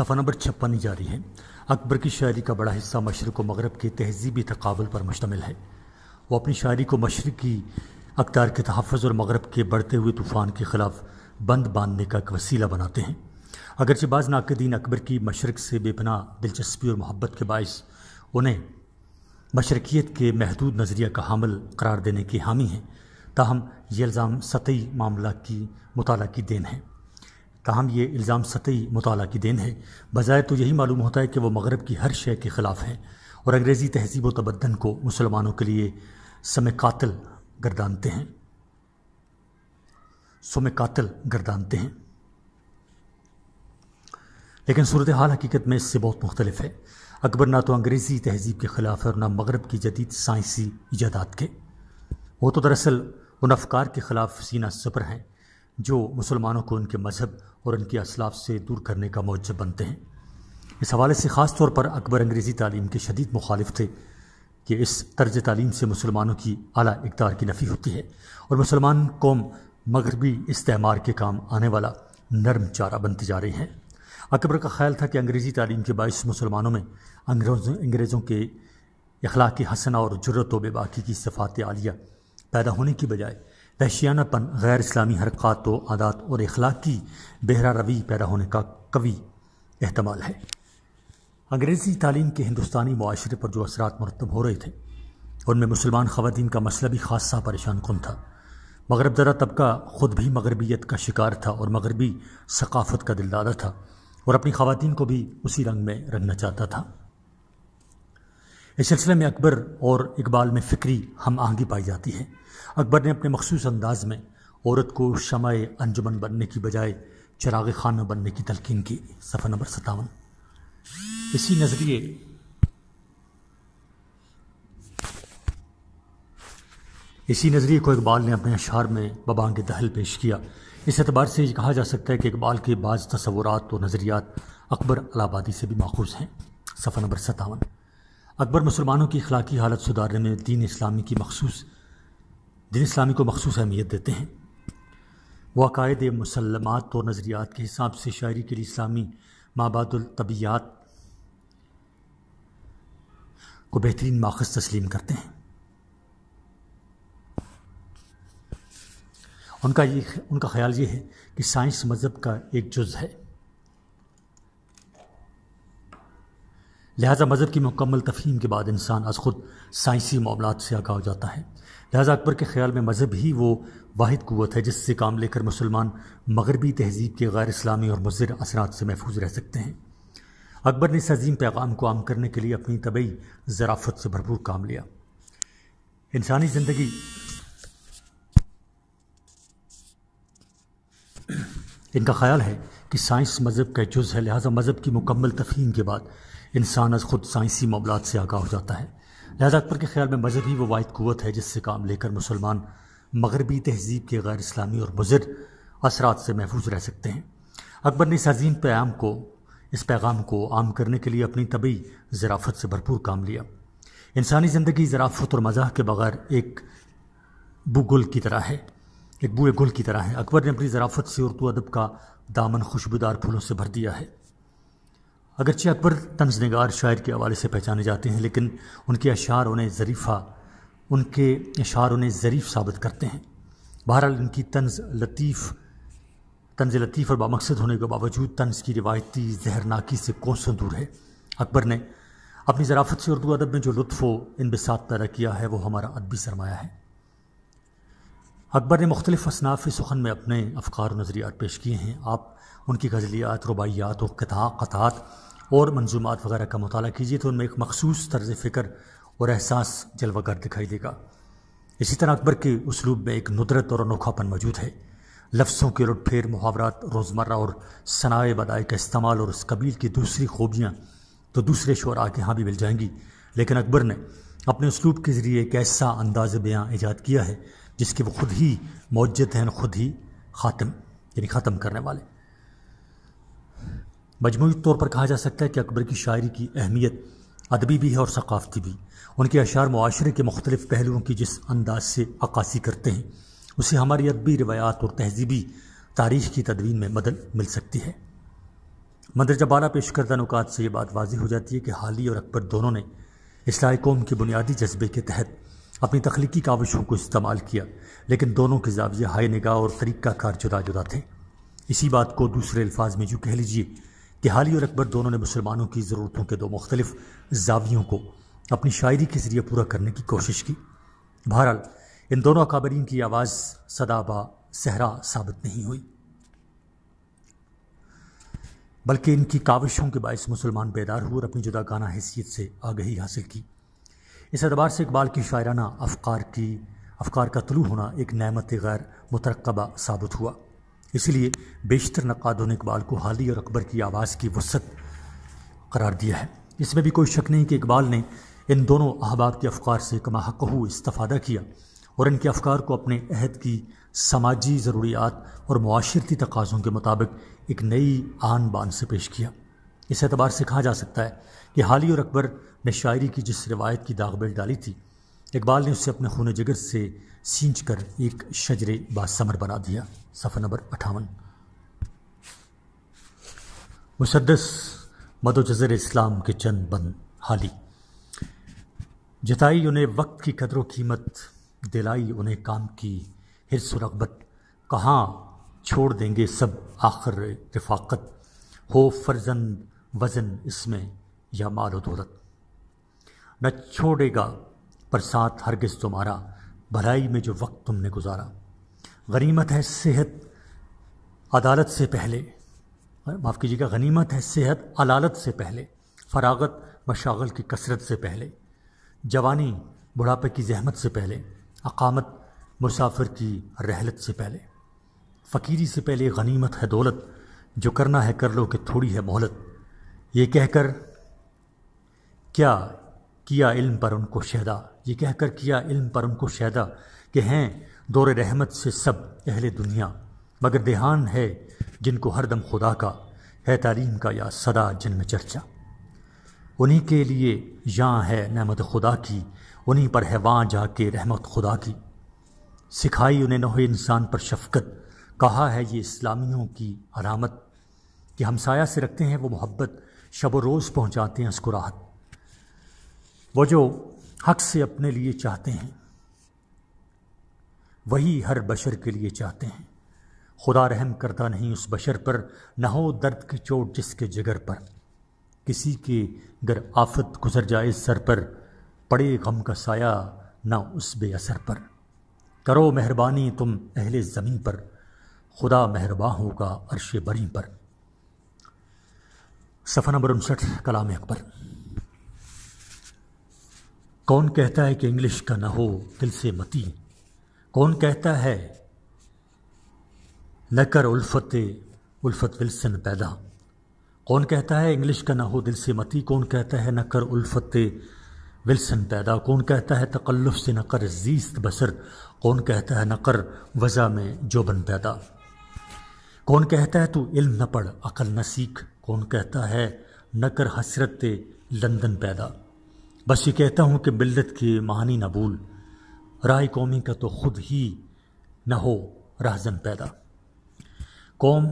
सफ़ा नंबर छप्पन जारी है अकबर की शायरी का बड़ा हिस्सा मशरक़ व मगरब के तहजीबी तकाबल पर मुश्तमिल है वो अपनी शायरी को मशरक़ की अकदार के तहफ़ और मगरब के बढ़ते हुए तूफ़ान के ख़िलाफ़ बंद बांधने का एक वसीला बनाते हैं अगरचे बाज नाकदीन अकबर की मशरक़ से बेपना दिलचस्पी और मोहब्बत के बायस उन्हें मशरकियत के महदूद नज़रिया का हामल करार देने के हामी हैं ताहम ये इल्ज़ाम सतही मामला की मुताल की देन है ताहम ये इल्ज़ाम सतही मताल की देन है बज़ाय तो यही मालूम होता है कि वह मगरब की हर शय के ख़िलाफ़ हैं और अंग्रेज़ी तहजीब व तबदन को मुसलमानों के लिए सम कातिल गर्दानते हैं सम कातिल गर्दानते हैं लेकिन सूरत हाल हकीकत में इससे बहुत मुख्तलिफ है अकबर ना तो अंग्रेज़ी तहजीब के ख़िलाफ़ है और ना मगरब की जदीद साइंसी ईजादात के वो तो दरअसल उन अफकार के ख़िलाफ़ सीना सबर हैं जो मुसलमानों को उनके मज़हब और उनके असलाफ से दूर करने का मौजब बनते हैं इस हवाले से ख़ास तौर पर अकबर अंग्रेज़ी तालीम के शदीद मुखालिफ थे कि इस तर्ज तालीम से मुसलमानों की अली इकदार की नफ़ी होती है और मुसलमान कौम मगरबी इस्तेमार के काम आने वाला नरम चारा बनती जा रही है अकबर का ख्याल था कि अंग्रेज़ी तालीम के बायस मुसलमानों में अंग्रेज़ों अंग्रेज़ों के अखलाक हसना और जरूरत व बेबाकी की सफ़ात आलिया पैदा होने की बजाय वहशियानापन गैर इस्लामी हरकत व आदात और अखलाकी बहरा रवी पैदा होने का कवि अहतमाल है अंग्रेज़ी तालीम के हिंदुस्तानी माशरे पर जो असरा मरतब हो रहे थे उनमें मुसलमान खातन का मसला भी खासा परेशान कन था मगरब दरा तबका ख़ुद भी मगरबीत का शिकार था और मगरबी सकाफ़त का दिलदादा था और अपनी ख़वान को भी उसी रंग में रंगना चाहता था इस सिलसिले में अकबर और इकबाल में फ़िक्री हम आहंगी पाई जाती है अकबर ने अपने मखसूस अंदाज में औरत को शमाए अंजुमन बनने की बजाय चराग खाना बनने की तलकिन की सफ़र नंबर सतावन इसी नज़रिए इसी नज़रिए को इकबाल ने अपने अशार में बबांग दहल पेश किया इस एतबार से ये कहा जा सकता है कि इकबाल के बाज़ तस्वुरात और नज़रियात अकबर अलाबादी से भी माखूज हैं सफ़र नंबर सतावन अकबर मुसलमानों की अखलाकी हालत सुधारने में दीन इस्लामी की मखसूस दिन इस्लामी को मखसूस अहमियत देते हैं वह अकायद मुसलमत और नज़रियात के हिसाब से शायरी के लिए इस्लामी माबादुलतबियात को बेहतरीन माखज तस्लीम करते हैं उनका ये उनका ख्याल ये है कि साइंस मज़हब का एक जुज़ है लिहाजा मज़हब की मुकम्मल तफहीम के बाद इंसान अज खुद साइंसी मामलों से आगा हो जाता है लिहाजा अकबर के ख्याल में मज़हब ही वो वाद क़वत है जिससे काम लेकर मुसलमान मगरबी तहजीब के गैर इस्लामी और मुजर असरात से महफूज रह सकते हैं अकबर ने इस अजीम पैगाम को आम करने के लिए अपनी तबई ज़राफत से भरपूर काम लिया इंसानी ज़िंदगी इनका ख्याल है कि साइंस मज़हब का जुज़ है लिहाजा मज़हब की मुकम्मल तफहीम के बाद इंसान अज खुद साइंसी मामला से आगाह हो जाता है लिहाजा अकबर के ख्याल में मज़हब ही वो वाद क़वत है जिससे काम लेकर मुसलमान मगरबी तहजीब के गैर इस्लामी और मुजर असरात से महफूज रह सकते हैं अकबर ने इस अजीम को इस पैगाम को आम करने के लिए अपनी तबी ज़राफ़त से भरपूर काम लिया इंसानी ज़िंदगी ज़राफ़त और मज़ाक के बगैर एक बु गुल की तरह है एक बुए गुल की तरह है अकबर ने अपनी ज़राफ़त से उर्दू अदब का दामन खुशबूदार फूलों से भर दिया है अगरचे अकबर नगार शायर के हवाले से पहचाने जाते हैं लेकिन उनके अशार उन्हें ज़रीफ़ा उनके अशार उन्हें ज़रीफ़ साबित करते हैं बहरहाल इनकी तंज लतीफ़ तंज लतीफ़ और बामकसद होने के बावजूद तंज की रिवायती जहरनाकी से सा दूर है अकबर ने अपनी ज़राफ़त से उर्दू अदब में जो इन बसात पैदा किया है वो हमारा अदबी सरमाया है अकबर ने मुख्तलिफ़ असनाफ सुखन में अपने अफकार नज़रियात पेश किए हैं आप उनकी गज़लियात रुबाइयात और कथा कतात और मंजूमत वगैरह का मताल कीजिए तो उनमें एक मखसूस तर्ज फ़िक्र और एहसास जलवागर दिखाई देगा इसी तरह अकबर के उसलूब में एक नुदरत और अनोखापन मौजूद है लफ्सों के फेर मुहावरात रोज़मर्रा और सनाए बदाए का इस्तेमाल और उस कबील की दूसरी खूबियाँ तो दूसरे शोर आके यहाँ भी मिल जाएंगी लेकिन अकबर ने अपने उसलूब के ज़रिए एक ऐसा अंदाज बयाँ ईजाद किया है जिसके वो खुद ही मौजद हैं खुद ही ख़ात्म यानी ख़त्म करने वाले मजमू तौर पर कहा जा सकता है कि अकबर की शायरी की अहमियत अदबी भी है और सकाफ़ती भी उनके अशार माशरे के मुख्तलिफ पहलुओं की जिस अंदाज से अक्सी करते हैं उसे हमारी अदबी रवायात और तहजीबी तारीख की तदवीन में मदद मिल सकती है मंदरजा बाला पेश करदा नुकात से ये बात वाजी हो जाती है कि हाल ही और अकबर दोनों ने इसलाई कौम के बुनियादी जज्बे के तहत अपनी तख्लीकी काविशों को इस्तेमाल किया लेकिन दोनों के जाविया हाय निगाह और तरीक़ाकार जुदा जुदा थे इसी बात को दूसरे अल्फाज में जो कह लीजिए तिहाली और अकबर दोनों ने मुसलमानों की ज़रूरतों के दो मुख्तलिफ जावियों को अपनी शायरी के ज़रिए पूरा करने की कोशिश की बहरहाल इन दोनों अकाबरीन की आवाज़ सदाबा सहरा साबित नहीं हुई बल्कि इनकी काविशों के बायस मुसलमान बेदार हुए और अपनी जुदा गाना हैसियत से आगही हासिल की इस अतबार से इकबाल की शायराना अफकार की अफकार का तलू होना एक नमत गैर मुतरकबा साबित हुआ इसलिए बेशतर नक़ादों ने इकबाल को हाली और अकबर की आवाज़ की वसत करार दिया है इसमें भी कोई शक नहीं कि इकबाल ने इन दोनों अहबाब के अफकार से कमाहकहू इस्तफ़ादा किया और इनके अफकार को अपने अहद की समाजी ज़रूरियात और माशरती तकाज़ों के मुताबिक एक नई आन बान से पेश किया इस एतबार से कहा जा सकता है कि हाली और अकबर ने शायरी की जिस रिवायत की दागबेल डाली थी इकबाल ने उसे अपने खून जिगर से सींच कर एक शजर बासमर बना दिया सफ़र नंबर अठावन मुसदस मदोजर इस्लाम के चंद बन हाली जताई उन्हें वक्त की कदर कीमत दिलाई उन्हें काम की हिरस रगबत कहाँ छोड़ देंगे सब आखिर रिफाकत हो फर्जंद वज़न इसमें या मालो दौलत न छोड़ेगा पर साथ हरगिज़ तुम्हारा भलाई में जो वक्त तुमने गुजारा गनीमत है सेहत अदालत से पहले माफ़ कीजिएगा गनीमत है सेहत अलालत से पहले फरागत मशागल की कसरत से पहले जवानी बुढ़ापे की जहमत से पहले अकामत मुसाफिर की रहलत से पहले फ़कीरी से पहले गनीमत है दौलत जो करना है कर लो कि थोड़ी है मोहलत ये कहकर क्या किया इल्म पर उनको शहदा ये कहकर किया इल्म पर उनको शहदा कि हैं दौर रहमत से सब अहल दुनिया मगर देहान है जिनको हरदम खुदा का है तालीम का या सदा जन्म चर्चा उन्हीं के लिए यहाँ है नहमत खुदा की उन्हीं पर है वहाँ जाके रहमत खुदा की सिखाई उन्हें नह इंसान पर शफकत कहा है ये इस्लामियों की अरामत कि हमसाया से रखते हैं वो मोहब्बत शब रोज़ पहुँचाते हैं उसको राहत वो जो हक से अपने लिए चाहते हैं वही हर बशर के लिए चाहते हैं खुदा रहम करता नहीं उस बशर पर न हो दर्द की चोट जिसके जिगर पर किसी के गर आफत गुजर जाए सर पर पड़े गम का साया ना उस असर पर करो मेहरबानी तुम अहले ज़मीन पर खुदा मेहरबा होगा अरश बरी पर सफ़ा नंबर उनसठ कलाम अकबर कौन कहता है कि इंग्लिश का ना हो दिल से मती कौन कहता है न कर उल्फत उल्फत विल्सन पैदा कौन कहता है इंग्लिश का ना हो दिल से मती कौन कहता है न कर उल्फत विल्सन पैदा कौन कहता है तकल्लुफ से न कर जीस्त बसर कौन कहता है न कर वज़ा में जोबन पैदा कौन कहता है तू इल्म न पढ़ अकल न सीख कौन कहता है न कर हसरत लंदन पैदा बस ये कहता हूँ कि बिल्दत की महानी न भूल राय कौमी का तो खुद ही न हो रहजन पैदा कौम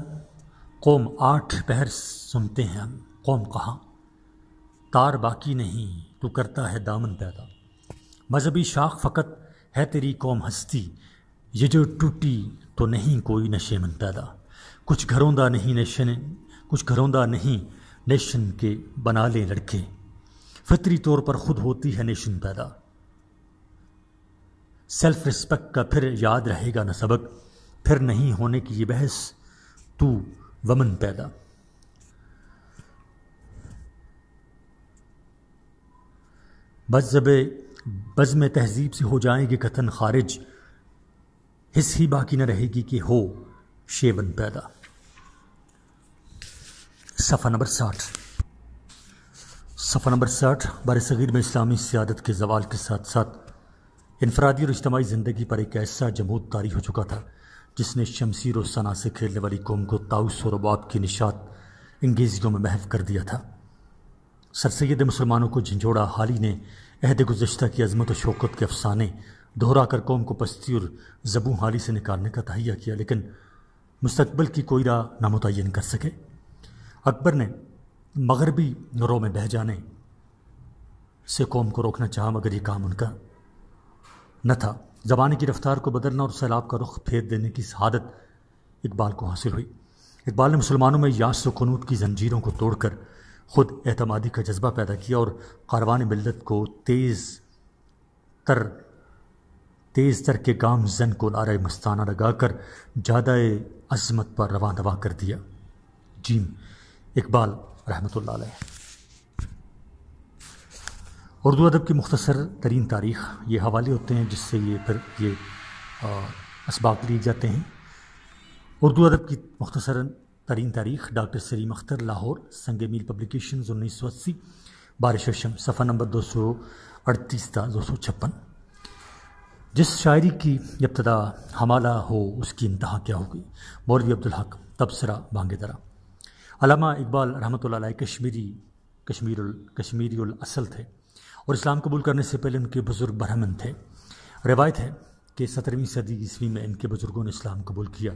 कौम आठ पहर सुनते हैं हम कौम कहाँ तार बाकी नहीं तू करता है दामन पैदा मजहबी शाख फ़कत है तेरी कौम हस्ती ये जो टूटी तो नहीं कोई नशे मन पैदा कुछ घरों दा नहीं नशन कुछ घरों दा नहीं नेशन के बना लें लड़के फितरी तौर पर खुद होती है नेशन पैदा सेल्फ रिस्पेक्ट का फिर याद रहेगा न सबक फिर नहीं होने की ये बहस तू वमन पैदा बजब बज़म तहजीब से हो जाएंगे कथन खारिज हिस ही बाकी न रहेगी कि हो शेवन पैदा सफ़ा नंबर साठ सफ़ा नंबर साठ बार सगीर में इस्लामी सियादत के जवाल के साथ साथ इनफरादी और इज्तमी ज़िंदगी पर एक ऐसा जमूत तारी हो चुका था जिसने शमशीर और सना से खेलने वाली कौम को ताउस और रबाब की निशात अंगेजियों में महव कर दिया था सर सैद मुसलमानों को झंझोड़ा ही ने अहद गुजशत की अजमत और शौकत के अफसाने दोहरा कर कौम को पस्ती और जबू हाली से निकालने का तहिया किया लेकिन मुस्तबल की कोई राह नामुतन कर सके अकबर ने मगरबी नरों में बह जाने से कौम को रोकना चाहा मगर ये काम उनका न था ज़बान की रफ्तार को बदलना और सैलाब का रुख फेर देने की शहादत इकबाल को हासिल हुई इकबाल ने मुसलमानों में यास वनूत की जंजीरों को तोड़कर खुद एतमादी का जज्बा पैदा किया और कारवान मिलत को तेज़ तर तेज़ तर के गाम जन को नारा मस्ताना लगाकर ज़्यादा अजमत पर रवा दवा कर दिया जीम इकबाल रहमत ला उर्दू अदब की मुख्तर तरीन तारीख़ ये हवाले होते हैं जिससे ये फिर ये इसबाक लिए जाते हैं उर्दू अदब की मुख्तर तरीन तारीख़ डॉक्टर सलीम अख्तर लाहौर संग मील पब्लिकेशन उन्नीस सौ अस्सी बारिश शम सफ़ा नंबर दो सौ अड़तीस था दो सौ छप्पन जिस शायरी की इब्तदा हमाला हो उसकी इंतहा क्या होगी मौलवी अब्दुल हक तबसरा भांगे दरा अलामा इकबाल रहमत कश्मीरी कश्मीर कश्मीरी असल थे और इस्लाम कबूल करने से पहले उनके बुज़ुर्ग ब्राह्मण थे रिवायत है कि सत्रहवीं सदी ईस्वी में इनके बुज़ुर्गों ने इस्लाम कबूल किया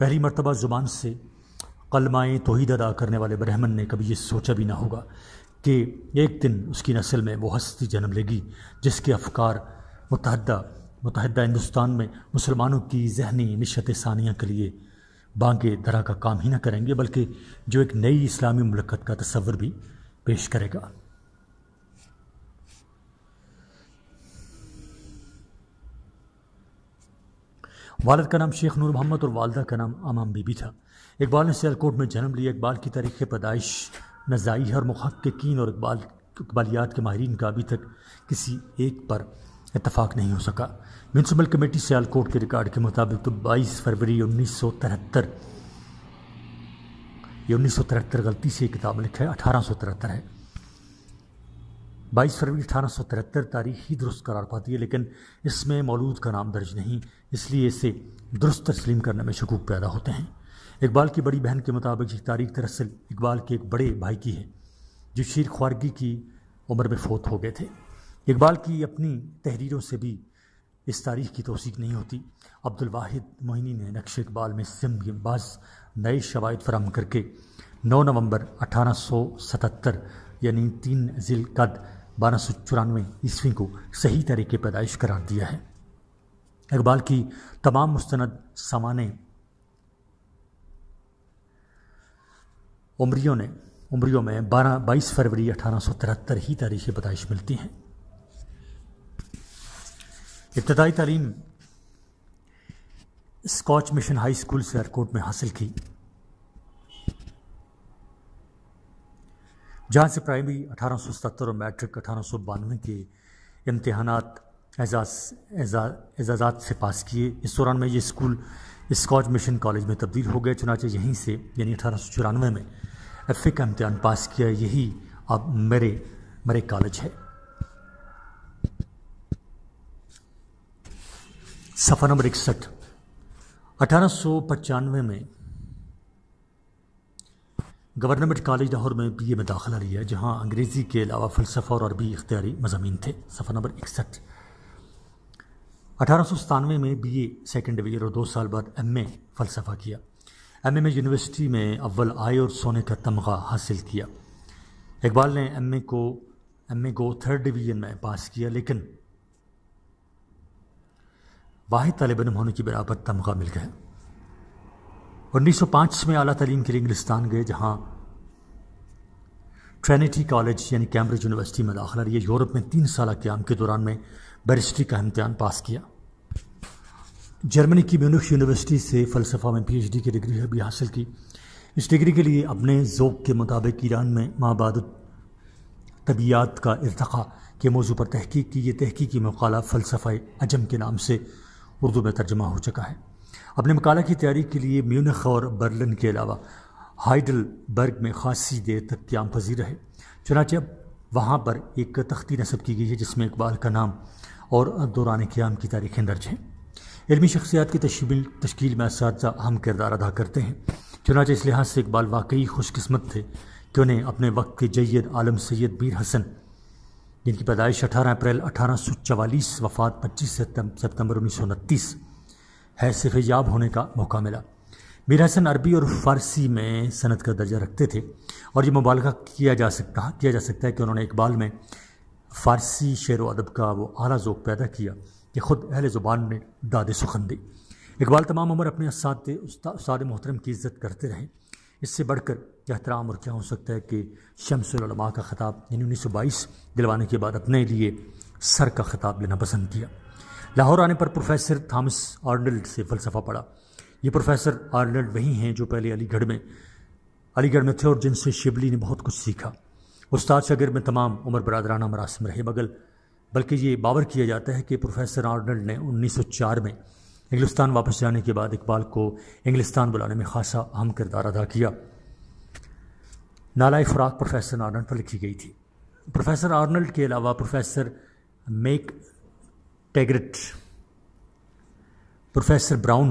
पहली मरतबा ज़ुबान से कलमाएँ तोहद अदा करने वाले ब्राह्मण ने कभी ये सोचा भी ना होगा कि एक दिन उसकी नस्ल में वो हस्ती जन्म लेगी जिसके अफकार मतहद मतहद हिंदुस्तान में मुसलमानों की जहनी नशत सानिया के लिए बांगे दरा का काम ही ना करेंगे बल्कि जो एक नई इस्लामी मलकत का तस्वर भी पेश करेगा वालद का नाम शेख नूर मोहम्मद और वालदा का नाम अमाम बीबी था इकबाल ने सियालकोट में जन्म लिया इकबाल की तारीख पैदाइश नज़ाई है और मुहक्कीन और इकबाल इकबालियात के माहरीन का अभी तक किसी एक पर इतफाक़ नहीं हो सका म्यूनसिपल कमेटी सियालकोट के रिकॉर्ड के मुताबिक तो बाईस फरवरी उन्नीस सौ तिहत्तर ये उन्नीस सौ तिहत्तर गलती से ये किताब लिखा है अठारह सौ तिहत्तर है 22 फरवरी अठारह तारीख ही दुरुस्त करार पाती है लेकिन इसमें मौलूद का नाम दर्ज नहीं इसलिए इसे दुरुस्त तस्लीम करने में शकूक पैदा होते हैं इकबाल की बड़ी बहन के मुताबिक ये तारीख दरअसल इकबाल के एक बड़े भाई की है जो शीर ख्वारगी की उम्र में फोत हो गए थे इकबाल की अपनी तहरीरों से भी इस तारीख की तोसीक नहीं होती अब्दुल वाहिद मोहिनी ने नक्श इकबाल में सिम सिमबाज नए शवायद फराम करके 9 नवंबर 1877 यानी तीन जिल कद बारह सौ चौरानवे ईस्वी को सही तरीके पैदाइश करार दिया है इकबाल की तमाम मुस्तंद सामाने उमरियों ने उमरियों में बारह बाईस फरवरी अठारह सौ तिहत्तर ही तारीख पैदाइश मिलती हैं इब्तदाई तालीम स्कॉच मिशन हाई स्कूल से एयरकोट में हासिल की जहाँ से प्राइमरी अठारह और मैट्रिक अठारह के इम्तहान एजाज एजाज़ात से पास किए इस दौरान में ये स्कूल स्कॉच मिशन कॉलेज में तब्दील हो गए चुनाचे यहीं से यानी अठारह में एफ ए का इम्तहान पास किया यही अब मेरे मेरे कॉलेज है सफ़ा नंबर इकसठ अठारह में गवर्नमेंट कॉलेज लाहौर में बीए में दाखिला लिया जहाँ अंग्रेज़ी के अलावा फ़लसफ़ा और अरबी इख्तियारी मजामी थे सफ़र नंबर इकसठ अठारह सौ सतानवे में बी ए सेकेंड ईयर और दो साल बाद एम ए फ़लसफ़ा किया एम ए में यूनिवर्सिटी में अव्वल आए और सोने का तमगा हासिल किया इकबाल ने एम ए को एम ए को थर्ड डिवीज़न में पास किया लेकिन वाहिद तालब होने की बराबर तमगा मिल गया 1905 में अला तलीम के लिए इंग्लिस्तान गए जहाँ ट्रेनिटी कॉलेज यानी कैम्ब्रिज यूनिवर्सिटी में दाखिला लिया यूरोप में तीन साल क्याम के दौरान में बैरिस्ट्री का इम्तहान पास किया जर्मनी की म्यूनिख यूनिवर्सिटी से फ़लसफ़ा में पीएचडी की डिग्री भी हासिल की इस डिग्री के लिए अपने जोक के मुताबिक ईरान में माबाद तबियात का इरतक़ा के मौजू पर तहकीक की ये तहकीकी मकाला फ़लसफ़ा अजम के नाम से उर्दू में तर्जमा हो चुका है अपने मकाला की तैयारी के लिए म्यूनख और बर्लिन के अलावा हाइडल बर्ग में खासी देर तक क्याम पजीर रहे चुनाचे अब वहाँ पर एक तख्ती नस्ब की गई है जिसमें इकबाल का नाम और दौरान क्याम की तारीखें दर्ज हैं इलमी शख्सियात की तशमील तश्ील में इस अहम किरदार अदा करते हैं चुनाचे इस लिहाज से इकबाल वाकई खुशकस्मत थे कि उन्हें अपने वक्त के जैद आलम सैद मीर हसन जिनकी पैदाइश अठारह अप्रैल अठारह सौ चवालीस वफात पच्चीस सितंबर उन्नीस सौ उनतीस हैसिफ याब होने का मौका मिला मीर हसन अरबी और फारसी में सनत का दर्जा रखते थे और ये मुबालका किया जा सकता किया जा सकता है कि उन्होंने इकबाल में फ़ारसी शेर व अदब का वो आला जोक पैदा किया कि ख़ुद अहल ज़ुबान ने दाद सुखन दी इकबाल तमाम उम्र अपने उस्ताद मोहतरम की इज़्ज़त करते रहे इससे बढ़कर क्या एहतराम और क्या हो सकता है कि शमसमा का खिताब यानी उन्नीस सौ बाईस दिलवाने के बाद अपने लिए सर का खिताब लेना पसंद किया लाहौर आने पर प्रोफेसर थॉमस आर्नल्ड से फ़लसफ़ा पढ़ा ये प्रोफेसर आर्नल्ड वही हैं जो पहले अलीगढ़ में अलीगढ़ में थे और जिनसे शिबली ने बहुत कुछ सीखा उस्ताद शगिर में तमाम उम्र बरदराना मरासम रहे मगल बल्कि ये बावर किया जाता है कि प्रोफेसर आर्नल्ड ने 1904 में इंग्लिस्तान वापस जाने के बाद इकबाल को इंग्लिस्तान बुलाने में खासा अहम किरदार अदा किया नाला फ्राक प्रोफेसर आर्नल्ड पर लिखी गई थी प्रोफेसर आर्नल्ड के अलावा professor McTaggart professor Brown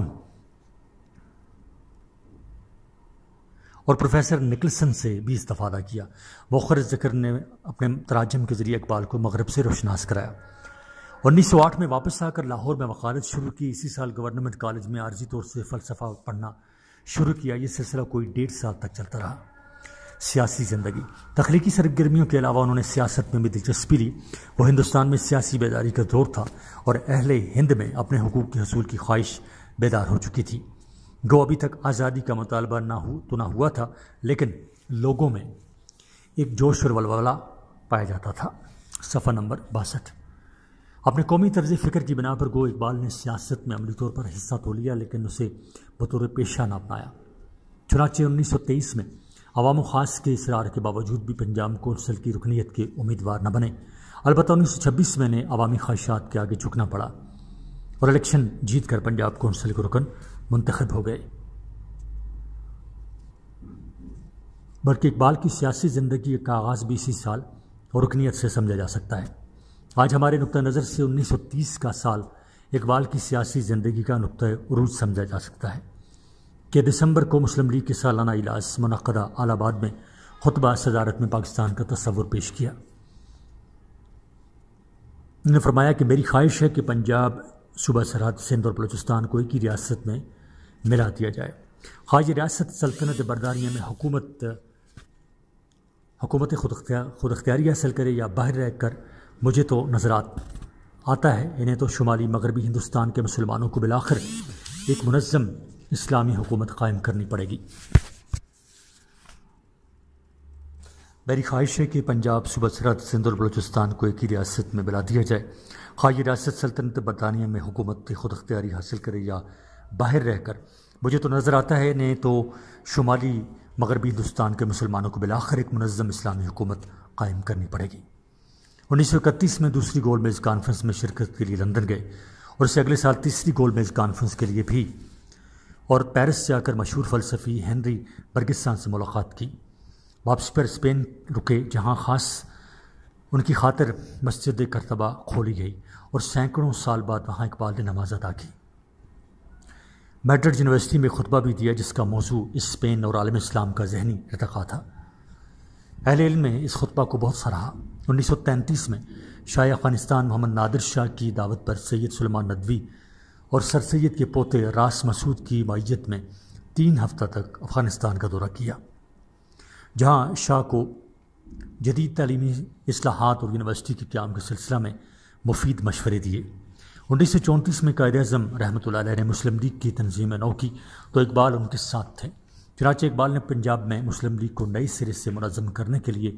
और प्रोफेसर निकलसन से भी इस्तफादा किया वखर जिक्र ने अपने तराजम के ज़रिए इकबाल को मगरब से रोशनास कराया उन्नीस सौ आठ में वापस आकर लाहौर में वकालत शुरू की इसी साल गवर्नमेंट कॉलेज में आर्जी तौर से फ़लसफ़ा पढ़ना शुरू किया ये सिलसिला कोई डेढ़ साल तक चलता रहा सियासी ज़िंदगी तख्लीकी सरगर्मियों के अलावा उन्होंने सियासत में भी दिलचस्पी ली वो हिंदुस्तान में सियासी बेदारी का दौर था और अहले हिंद में अपने हकूक़ के हसूल की ख्वाहिश बेदार हो चुकी थी गो अभी तक आज़ादी का मुतालबा ना हो तो ना हुआ था लेकिन लोगों में एक जोश और वलवला पाया जाता था सफ़ा नंबर बासठ अपने कौमी तर्ज फ़िक्र की बिना पर गो इकबाल ने सियासत में अमली तौर पर हिस्सा तो लिया लेकिन उसे बतौर पेशा ना अपनाया चुनाचे तेईस में अवाम खास के इसरार के बावजूद भी पंजाब कौंसल की रुकनीत के उम्मीदवार न बने अलबत् उन्नीस सौ छब्बीस में इन्हें अवामी ख्वाहिशात के आगे झुकना पड़ा और इलेक्शन जीत कर पंजाब कौंसल के रुकन मुंतखब हो गए बल्कि इकबाल की सियासी ज़िंदगी का आगाज़ भी इसी साल और रुकनीत से समझा जा सकता है आज हमारे नुक़ नज़र से 1930 का साल इकबाल की सियासी ज़िंदगी का नुक़ रूज समझा जा सकता है कि दिसंबर को मुस्लिम लीग के सालाना इलाज मनदा आलाबाद में खुतबा सदारत में पाकिस्तान का तस्वुर पेश किया उन्होंने फरमाया कि मेरी ख्वाहिश है कि पंजाब सूबा सरहद सिंध और बलोचिस्तान को एक ही रियासत में मिला दिया जाए खाज रियासत सल्तनत बरदानिया में हुकूमत हुकूमत खुद खुद अख्तियारी हासिल करे या बाहर रह कर मुझे तो नज़र आता है इन्हें तो शुमाली मगरबी हिंदुस्तान के मुसलमानों को बिलाखिर एक मनज़म इस्लामी हुकूमत कायम करनी पड़ेगी मेरी ख्वाहिश है कि पंजाब सुबह सरहद सिंध और बलोचिस्तान को एक ही रियासत में मिला दिया जाए खा हाँ, ये रियासत सल्तनत बरतानिया में हुकूमत खुद अख्तियारी हासिल करे या बाहर रहकर मुझे तो नज़र आता है नहीं तो शुमाली मगरबी हिंदुस्तान के मुसलमानों को बिलाखर एक मनज़म इस्लामी हुकूमत कायम करनी पड़ेगी उन्नीस सौ इकतीस में दूसरी गोल मेज़ कॉन्फ्रेंस में शिरकत के लिए लंदन गए और इससे अगले साल तीसरी गोल मेज़ कॉन्फ्रेंस के लिए भी और पेरिस जाकर मशहूर फ़लसफ़ी हेनरी बर्गिस्तान से मुलाकात की वापस पर स्पेन रुके जहाँ ख़ास उनकी खातर मस्जिद करतबा खोली गई और सैकड़ों साल बाद वहाँ इकबाल ने नमाज अदा की मैड्रिड यूनिवर्सिटी में खुतबा भी दिया जिसका मौजू स्पेन और आलम इस्लाम का जहनी रतका था अहल इल ने इस खुतबा को बहुत सराहा 1933 में शाह अफगानिस्तान मोहम्मद नादिर शाह की दावत पर सैयद सलमान नदवी और सर सैद के पोते रास मसूद की माइत में तीन हफ्ता तक अफ़गानिस्तान का दौरा किया जहाँ शाह को जदीद तलीमी असलाहत और यूनिवर्सिटी के क्याम के सिलसिला में मुफीद मशवरे दिए उन्नीस सौ चौंतीस में कायद अजम रहमत ने मुस्लिम लीग की तनजीम नौ की तो इकबाल उनके साथ थे चनाचे इकबाल ने पंजाब में मुस्लिम लीग को नए सिरे से मुनज़म करने के लिए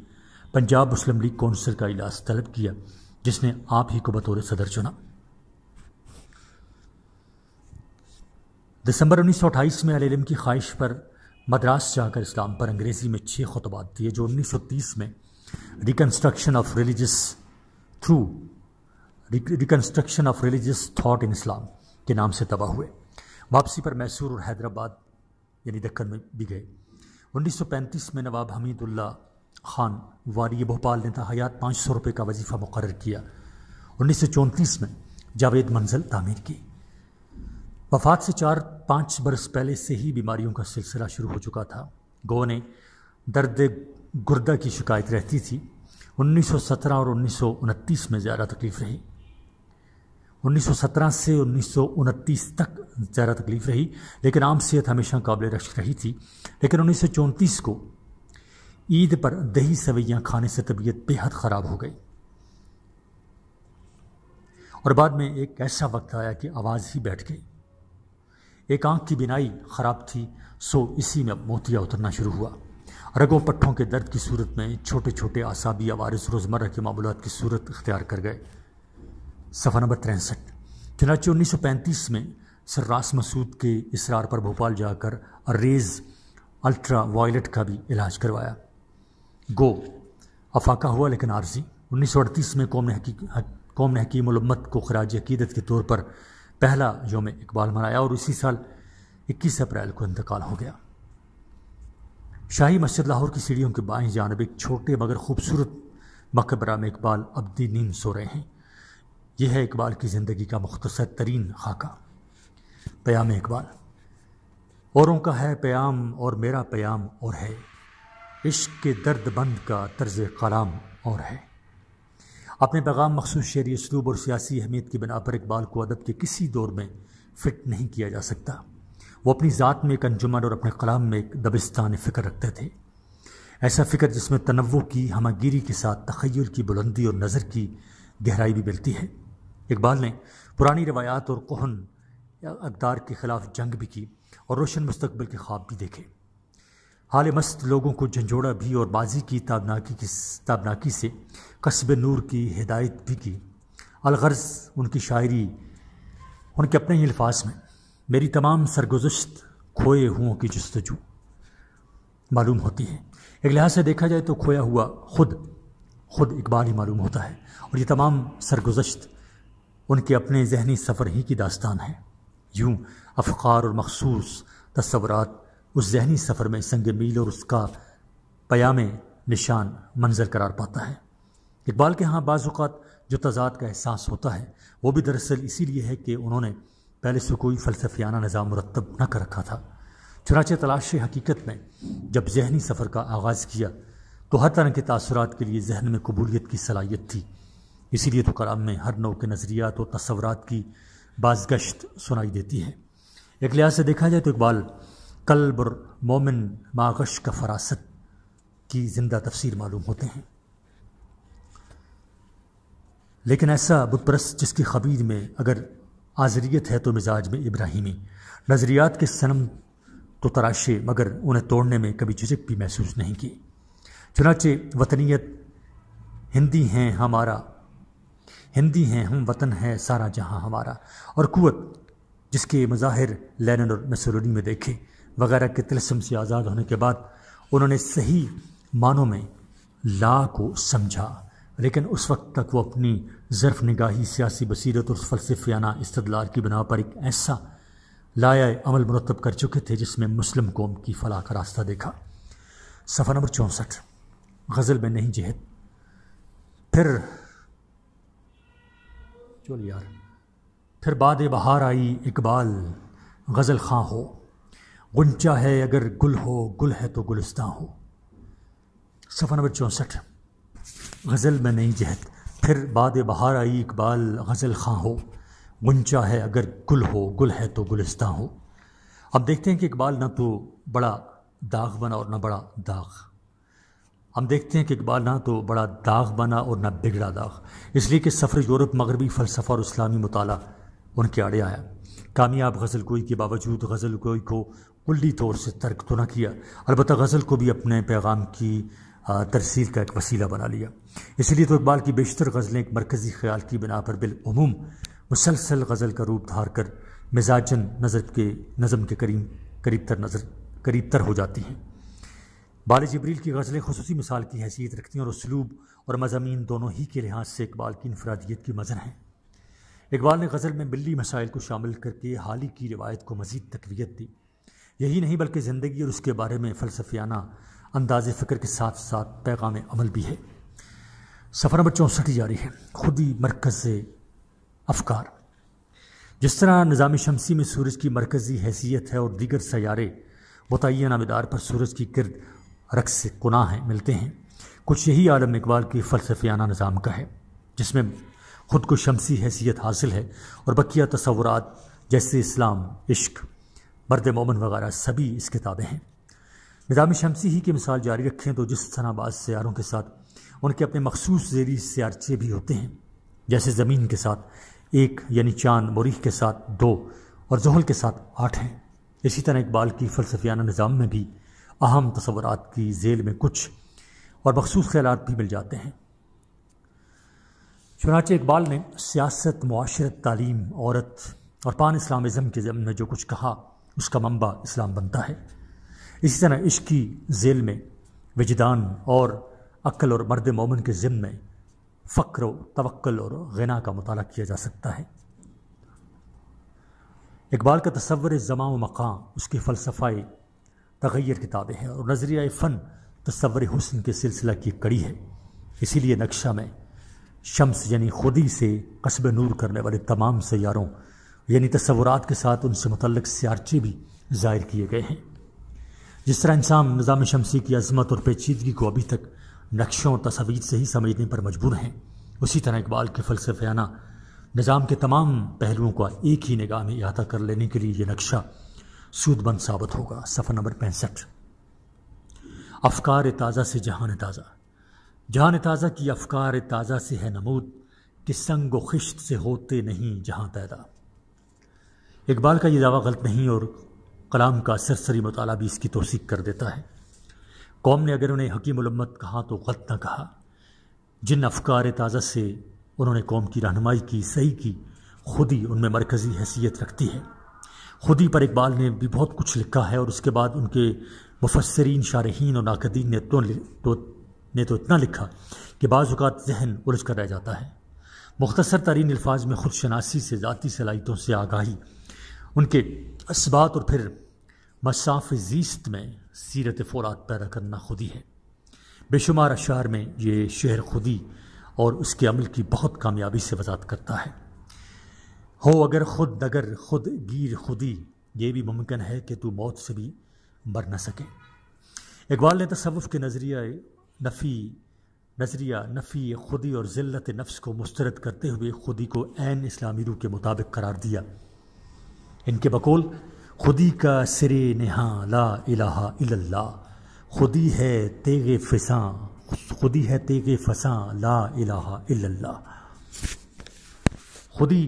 पंजाब मुस्लिम लीग कौंसिल का इलाज तलब किया जिसने आप ही को बतौर सदर चुना दिसंबर 1928 में अलम की ख्वाहिश पर मद्रास जाकर इस्लाम पर अंग्रेज़ी में छः खुतबात दिए जो 1930 में reconstruction of religious through reconstruction of religious thought in Islam के नाम से तबाह हुए वापसी पर मैसूर और हैदराबाद यानी दक्कन में भी गए 1935 में नवाब हमीदुल्ला खान वारी भोपाल ने हयात पाँच सौ रुपये का वजीफ़ा मुकर किया उन्नीस में जावेद मंजिल तामीर की वफात से चार पाँच बरस पहले से ही बीमारियों का सिलसिला शुरू हो चुका था गो ने दर्द गुर्दा की शिकायत रहती थी 1917 और उन्नीस में ज़्यादा तकलीफ रही 1917 से उन्नीस तक ज़्यादा तकलीफ रही लेकिन आम सेहत हमेशा काबिल रश रही थी लेकिन उन्नीस को ईद पर दही सवैयाँ खाने से तबीयत बेहद ख़राब हो गई और बाद में एक ऐसा वक्त आया कि आवाज़ ही बैठ गई एक आंख की बिनाई खराब थी सो इसी में अब मोतिया उतरना शुरू हुआ रगों पट्ठों के दर्द की सूरत में छोटे छोटे आसाबी वारिस रोज़मर्रा के मामूलत की सूरत अख्तियार कर गए सफ़ा नंबर तिरसठ चुनाचे उन्नीस सौ पैंतीस में सर्रास मसूद के इसरार पर भोपाल जाकर रेज अल्ट्रा वायलेट का भी इलाज करवाया गो अफाका हुआ लेकिन आर्जी उन्नीस सौ अड़तीस में कौम हकी, कौम ने को खराज अकीदत के तौर पर पहला योम इकबाल मनाया और इसी साल 21 अप्रैल को इंतकाल हो गया शाही मस्जिद लाहौर की सीढ़ियों के बाएं जानब एक छोटे मगर खूबसूरत मकबरा में इकबाल अब्दी नींद सो रहे हैं यह है इकबाल की ज़िंदगी का मुख्तसर तरीन खाका प्याम इकबाल औरों का है प्याम और मेरा प्याम और है इश्क के दर्द बंद का तर्ज कलाम और है अपने पैगाम मखसूस शहरी इसलूब और सियासी अहमियत की बिना पर इकबाल को अदब के किसी दौर में फिट नहीं किया जा सकता वो अपनी ज़ात में एक अंजुमन और अपने कलाम में एक दबिस्तान फ़िक्र रखते थे ऐसा फ़िक्र जिसमें तनवु की हमागिरी के साथ तखयल की बुलंदी और नज़र की गहराई भी मिलती है इकबाल ने पुरानी रवायात और कोहन अकदार के ख़िलाफ़ जंग भी की और रोशन मुस्तबिल के ख्वाब भी देखे हाल मस्त लोगों को झंझोड़ा भी और बाजी की ताबनाकी की ताबनाकी से कस्ब नूर की हिदायत भी की अलगर्ज उनकी शायरी उनके अपने ही अल्फाज में मेरी तमाम सरगुजश्त खोए हुओं की जस्तजू मालूम होती है एक लिहाज से देखा जाए तो खोया हुआ खुद खुद इकबाल ही मालूम होता है और ये तमाम सरगुजश्त उनके अपने जहनी सफ़र ही की दास्तान है यूँ अफ़ार और मखसूस तस्वरत उस जहनी सफ़र में संग मील और उसका पयाम निशान मंजर करार पाता है इकबाल के यहाँ बाज़ात जो तजाद का एहसास होता है वो भी दरअसल इसीलिए है कि उन्होंने पहले से कोई फ़लसफियाना निज़ाम मुरतब न कर रखा था चुनाच तलाश हकीकत में जब जहनी सफ़र का आगाज़ किया तो हर तरह के तसरत के लिए जहन में कबूलीत की सलाहियत थी इसीलिए तो कलाम में हर नौ के नज़रियात और तस्वरत की बाजगश्त सुनाई देती है एक लिहाज से देखा जाए तो इकबाल कल्बर मोमिन मागश का फरासत की ज़िंदा तफसीर मालूम होते हैं लेकिन ऐसा बुतप्रस्त जिसकी खबीर में अगर आज़रीत है तो मिजाज में इब्राहिमी नज़रियात के सनम तो तराशे मगर उन्हें तोड़ने में कभी झिझक भी महसूस नहीं की चुनाचे वतनीत हिंदी हैं हमारा हिंदी हैं हम वतन है सारा जहां हमारा और कुत जिसके मज़ाहिर लेनन और मसरूनी में देखे वगैरह के तिलस्म से आज़ाद होने के बाद उन्होंने सही मानों में ला को समझा लेकिन उस वक्त तक वो अपनी ज़र्फ निगाही सियासी बसीरत और फलसफियाना इस्तदलार की बना पर एक ऐसा लाया अमल मरतब कर चुके थे जिसमें मुस्लिम कौम की फलाह का रास्ता देखा सफ़ा नंबर चौंसठ गज़ल में नहीं जहत फिर चलो यार फिर बाद बहार आई इकबाल गज़ल खां हो गुंचा है अगर गुल हो गुल है तो गुलस्ता हो सफ़ा नंबर चौंसठ गज़ल में नई जहत फिर बाद बहार आई इकबाल गज़ल खां हो गुंचा है अगर गुल हो गुल है तो गुलस्ता हो अब देखते हैं कि इकबाल ना तो बड़ा दाग बना और ना बड़ा दाग हम देखते हैं कि इकबाल ना तो बड़ा दाग बना और ना बिगड़ा दाग इसलिए कि सफ़र यूरोप मगरबी फ़लसफ़ा और इस्लामी मताल उनके आड़े आया कामयाब गज़ल कोई के बावजूद गज़ल कोई को कुल्ली तौर से तर्क तो ना किया अलबत् गज़ल को भी अपने पैगाम की तरसील का एक वसीला बना लिया इसलिए तो इकबाल की बेशतर गज़लें एक मरकज़ी ख्याल की बिना पर बिलूम मुसलसल गज़ल का रूप धार कर मिजाजन नज़र के नज़म के करीब करीब तर नज़र करीब तर हो जाती हैं बाल जबरील की गज़लें खसूस मिसाल की हैसियत रखती हैं और उसलूब और मजामी दोनों ही के लिहाज से इकबाल की इनफरादियत की मज़र हैं इकबाल ने गज़ल में बिल्ली मसाइल को शामिल करके हाल ही की रिवायत को मज़ीद तकवीत दी यही नहीं बल्कि ज़िंदगी और उसके बारे में फ़लसफियाना अंदाज फ़िक्र के साथ साथ पैगाम अमल भी है सफ़र नंबर चौंसठ जारी है खुदी मरकज़ अफकार जिस तरह निज़ाम शमसी में सूरज की मरकज़ी हैसियत है और दीगर सयारे मुतन नामेदार पर सूरज की किरद रक्स गुना हैं मिलते हैं कुछ यही आलम इकबाल की फ़लसफियाना निज़ाम का है जिसमें खुद को शमसी हैसियत हासिल है और बकिया तस्वुरात जैसे इस्लाम इश्क मर्द मोमन वगैरह सभी इस किताबें हैं निज़ाम शमसी ही की मिसाल जारी रखें तो जिस तरह बाद सैारों के साथ उनके अपने मखसूस जेरी सियारचे भी होते हैं जैसे ज़मीन के साथ एक यानी चांद मरीख के साथ दो और जहल के साथ आठ हैं इसी तरह इकबाल की फ़लसफियाना निज़ाम में भी अहम तस्वरत की जेल में कुछ और मखसूस ख्याल भी मिल जाते हैं चुनाच इकबाल ने सियासत माशरत तालीम औरत और पान इस्लामिज़म के ज़मन में जो कुछ कहा उसका मंबा इस्लाम बनता है इसी तरह इश्क की जेल में विजदान और अक्ल और मर्द मोमन के ज़िम में फ़क्र तवक्ल और गना का मताल किया जा सकता है इकबाल का तस्वर ज़मा व मकाम उसकी फ़लसफ़ाई तगैर किताबें हैं और नज़रिया फ़न तस्वर हुसन के सिलसिला की कड़ी है इसीलिए नक्शा में शम्स यानी खुदी से कस्ब नूर करने वाले तमाम सैारों यानी तस्वुरात के साथ उनसे मतलब सियारचे भी ज़ाहिर किए गए हैं जिस तरह इंसान निज़ाम शमसी की अजमत और पेचीदगी को अभी तक नक्शों और तस्वीर से ही समझने पर मजबूर हैं उसी तरह इकबाल के फ़लसफाना निज़ाम के तमाम पहलुओं का एक ही निगाह में अहाता कर लेने के लिए यह नक्शा सूदबंद साबित होगा सफ़र नंबर पैंसठ अफकार ताज़ा से जहान ताज़ा जहान ताज़ा की अफकार ताज़ा से है नमूद कि संग व खिश्त से होते नहीं जहाँ पैदा इकबाल का ये दावा गलत नहीं और कलाम का सरसरी मताला भी इसकी तोसीक कर देता है कौम ने अगर उन्हें हकीम उलम्मत कहा तो गलत न कहा जिन अफकार ताज़त से उन्होंने कौम की रहनमाई की सही की खुद ही उनमें मरकज़ी हैसियत रखती है खुद ही पर इकबाल ने भी बहुत कुछ लिखा है और उसके बाद उनके मुफसरीन शारहन और नाकदीन ने तो, तो ने तो इतना लिखा कि बाज़ात जहन उलझ कर रह जाता है मुख्तसर तरीन अल्फाज में खुदशनासी से ज़ाती सलाहितों से आगाही उनके इसबात और फिर मसाफ जीस्त में सीरत फौलाद पैदा करना खुदी है बेशुमार अशार में ये शहर खुदी और उसके अमल की बहुत कामयाबी से वजात करता है हो अगर खुद नगर खुद गिर खुदी ये भी मुमकिन है कि तू मौत से भी मर न सके इकबाल ने तसवुफ़ के नज़रिया नफ़ी नज़रिया नफ़ी खुदी और जिलत नफ्स को मुस्तरद करते हुए खुदी को ऐन इस्लामी रू के मुताबिक करार दिया इनके बकोल खुदी का सिरे नेहा ला इलाहा इल्लल्लाह खुदी है तेग फसा खुदी है तेग फसा ला इलाहा इल्लल्लाह खुदी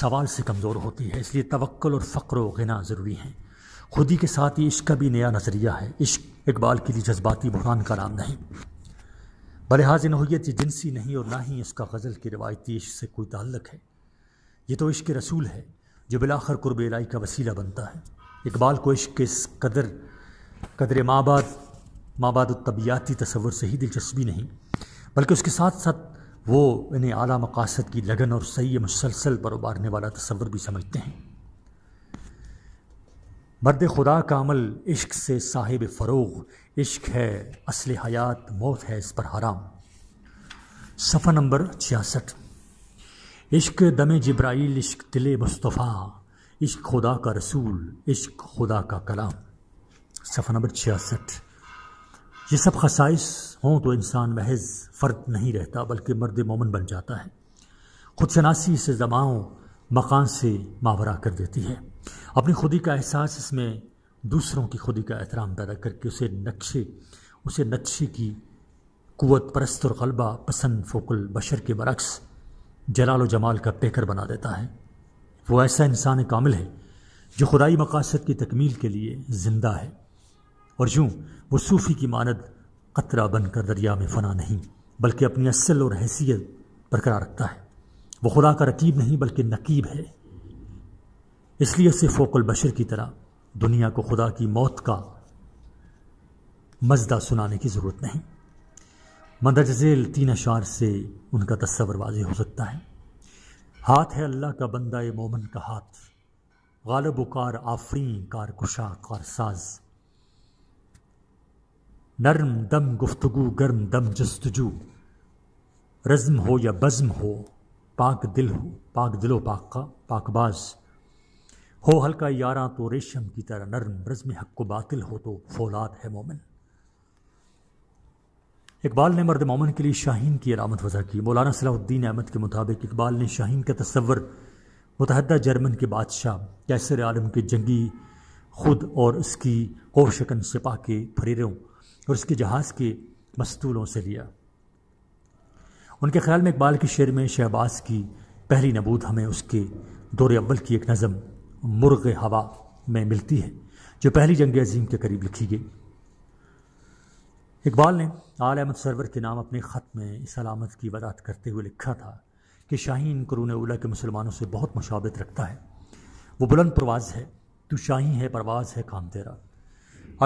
सवाल से कमज़ोर होती है इसलिए तवक्ल और फ़क्र गना ज़रूरी हैं खुदी के साथ ही इश्क का भी नया नज़रिया है इश्क इकबाल के लिए जज्बाती बहरान का नाम नहीं बलहाज नोयत जिनसी नहीं और ना ही इसका गज़ल की रवायती इश्क से कोई ताल्लक है ये तो इश्क रसूल है जो बिलाखर कुर्ब इलाई का वसीला बनता है इकबाल को इश्क के इस कदर कदर माबाद माबाद तबियाती तस्वर से ही दिलचस्पी नहीं बल्कि उसके साथ साथ वो इन्हें आला मकासद की लगन और सही मुसलसल पर उबारने वाला तस्वुर भी समझते हैं मर्द खुदा का अमल इश्क से साहिब फ़रोग इश्क है असल हयात मौत है इस पर हराम सफ़ा नंबर छियासठ इश्क दम जब्राइल इश्क दिल मुस्तफ़ा इश्क खुदा का रसूल इश्क खुदा का कलाम सफ़ा नंबर छियासठ ये सब खसाइस हों तो इंसान महज फ़र्द नहीं रहता बल्कि मर्द मोमन बन जाता है खुद शनासी से जमाओं मकान से मावरा कर देती है अपनी खुदी का एहसास इसमें दूसरों की खुदी का एहतराम पैदा करके उसे नक्शे उसे नक्शे की कुत परस्त और गलबा पसंद फोकुल बशर के बरक्स जलाल जमाल का पेकर बना देता है वो ऐसा इंसान कामिल है जो खुदाई मकासद की तकमील के लिए ज़िंदा है और यूँ वो सूफ़ी की मानद कतरा बनकर दरिया में फना नहीं बल्कि अपनी असल और हैसियत बरकरार रखता है वो खुदा का रकीब नहीं बल्कि नकीब है इसलिए उसे बशर की तरह दुनिया को खुदा की मौत का मजदा सुनाने की ज़रूरत नहीं मदद तीन अशार से उनका तस्वर वाज हो सकता है हाथ है अल्लाह का बंदा मोमन का हाथ गालब कार आफरी कार कुशा कार साज नरम दम गुफ्तगु गर्म दम जस्तजू रज्म हो या बज्म हो पाक दिल हो पाक दिलो पाक का पाकबाज हो हल्का यारा तो रेशम की तरह नरम रज्म हक को बातिल हो तो फौलाद है मोमिन इकबाल ने मर्द मोमन के लिए शाहीन की अलामत वजह की मौलाना सलाउद्दीन अहमद के मुताबिक इकबाल ने शाहीन का तस्वर मुतहदा जर्मन के बादशाह कैसर आलम के जंगी खुद और उसकी कोशकन सिपा के फरीरों और उसके जहाज़ के मस्तूलों से लिया उनके ख्याल में इकबाल के शेर में शहबाज की पहली नबूद हमें उसके दौर अव्वल की एक नज़म मुर्ग हवा में मिलती है जो पहली जंग अजीम के करीब लिखी गई इकबाल ने आल अहमद सरवर के नाम अपने ख़त में इस अलामत की वदात करते हुए लिखा था कि शाहीन करून उला के मुसलमानों से बहुत मुशाबत रखता है वो बुलंद परवाज़ है तू शाही है परवाज़ है काम तेरा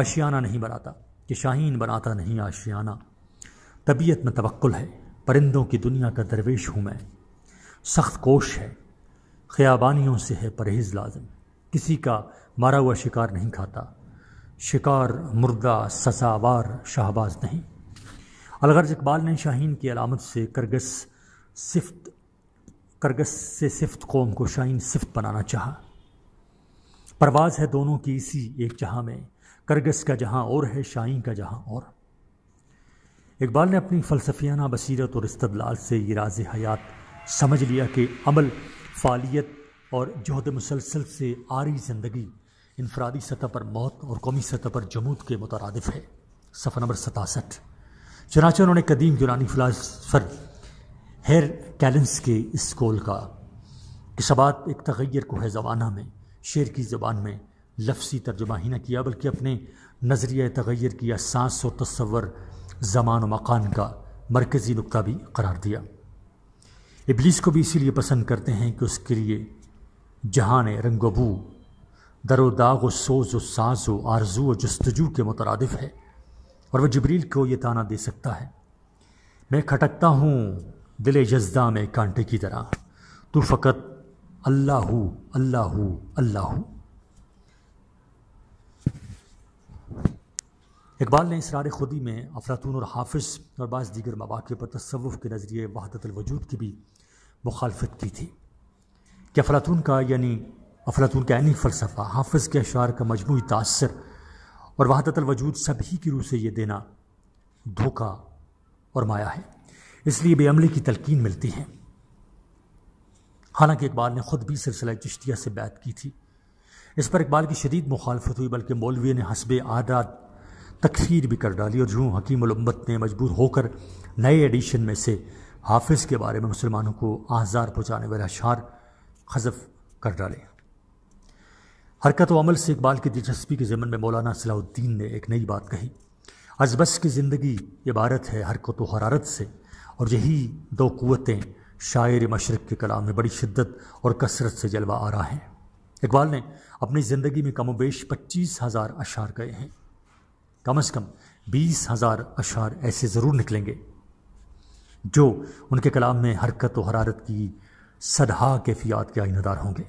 आशियाना नहीं बनाता कि शाहीन बनाता नहीं आशियाना तबीयत में तवक्ल है परिंदों की दुनिया का दरवेश हूँ मैं सख्त कोश है ख़याबानियों से है परहेज़ लाजम किसी का मारा हुआ शिकार नहीं खाता शिकार मुर्दा सजावार शाहबाज नहीं अलगर्ज इकबाल ने शाहीन की अलामत से करगस सिफ्त करगस से सिफ्त कौम को शाहीन सिफ्त बनाना चाहा परवाज है दोनों की इसी एक जहाँ में करगस का जहाँ और है शाहीन का जहाँ और इकबाल ने अपनी फ़लसफियाना बसीरत और इस्तदलाल से ये राज हयात समझ लिया कि अमल फालियत और जहद मुसलसल से आरी ज़िंदगी इनफरादी सतह पर मौत और कौमी सतह पर जमूत के मुतरद है सफ़र नंबर सतासठ चनाचे उन्होंने कदीम यूनानी फिलासफ़र हेर कैलेंस के इस कॉल का कि सबात एक तगैर को है जवाना में शेर की ज़बान में लफसी तर्जुमा ही ना किया बल्कि अपने नज़रिया तगैर की सांस और तस्वर जमान व मकान का मरकज़ी नुकता भी करार दिया इबलीस को भी इसीलिए पसंद करते हैं कि उसके लिए जहान रंगबू दर दाग व सोज व साज व आरजू व जस्तजू के मुतरद है और वह जबरील को ये ताना दे सकता है मैं खटकता हूँ दिल जज्दा में कांटे की तरह तो फ़कत अल्लाह अल्लाह अल्लाह इकबाल ने इसरार खुदी में अफरातून और हाफिज और बाज़ दीगर मवाक़े पर तसव्वुफ के नज़रिए वजूद की भी मुखालफत की थी कि अफरातून का यानी अफलातून का यानी फ़लसफ़ा हाफ़ के अशार का मजमू तसर और वहादत वजूद सभी की रूह से ये देना धोखा और माया है इसलिए बेअमले की तलकिन मिलती है हालांकि इकबाल ने खुद भी सिलसिला चश्तिया से बैत की थी इस पर इकबाल की शदीद मुखालफत हुई बल्कि मौलवी ने हसब आदात तकफीर भी कर डाली और हकीम उलम्बत ने मजबूर होकर नए एडिशन में से हाफिज़ के बारे में मुसलमानों को आज़ार पहुँचाने वाले अशार खजफ कर डाले हरकत वमल अमल से इकबाल की दिलचस्पी के ज़मन में मौलाना सलाउद्दीन ने एक नई बात कही अजबस की ज़िंदगी इबारत है हरकत व हरारत से और यही दो क़वतें शायर मशरक़ के कलाम में बड़ी शिद्दत और कसरत से जलवा आ रहा है इकबाल ने अपनी ज़िंदगी में कम वेश पच्चीस हज़ार अशार गए हैं कम अज़ कम बीस हज़ार अशार ऐसे ज़रूर निकलेंगे जो उनके कलाम में हरकत व हरारत की सदहा कैफियात के आइनदार होंगे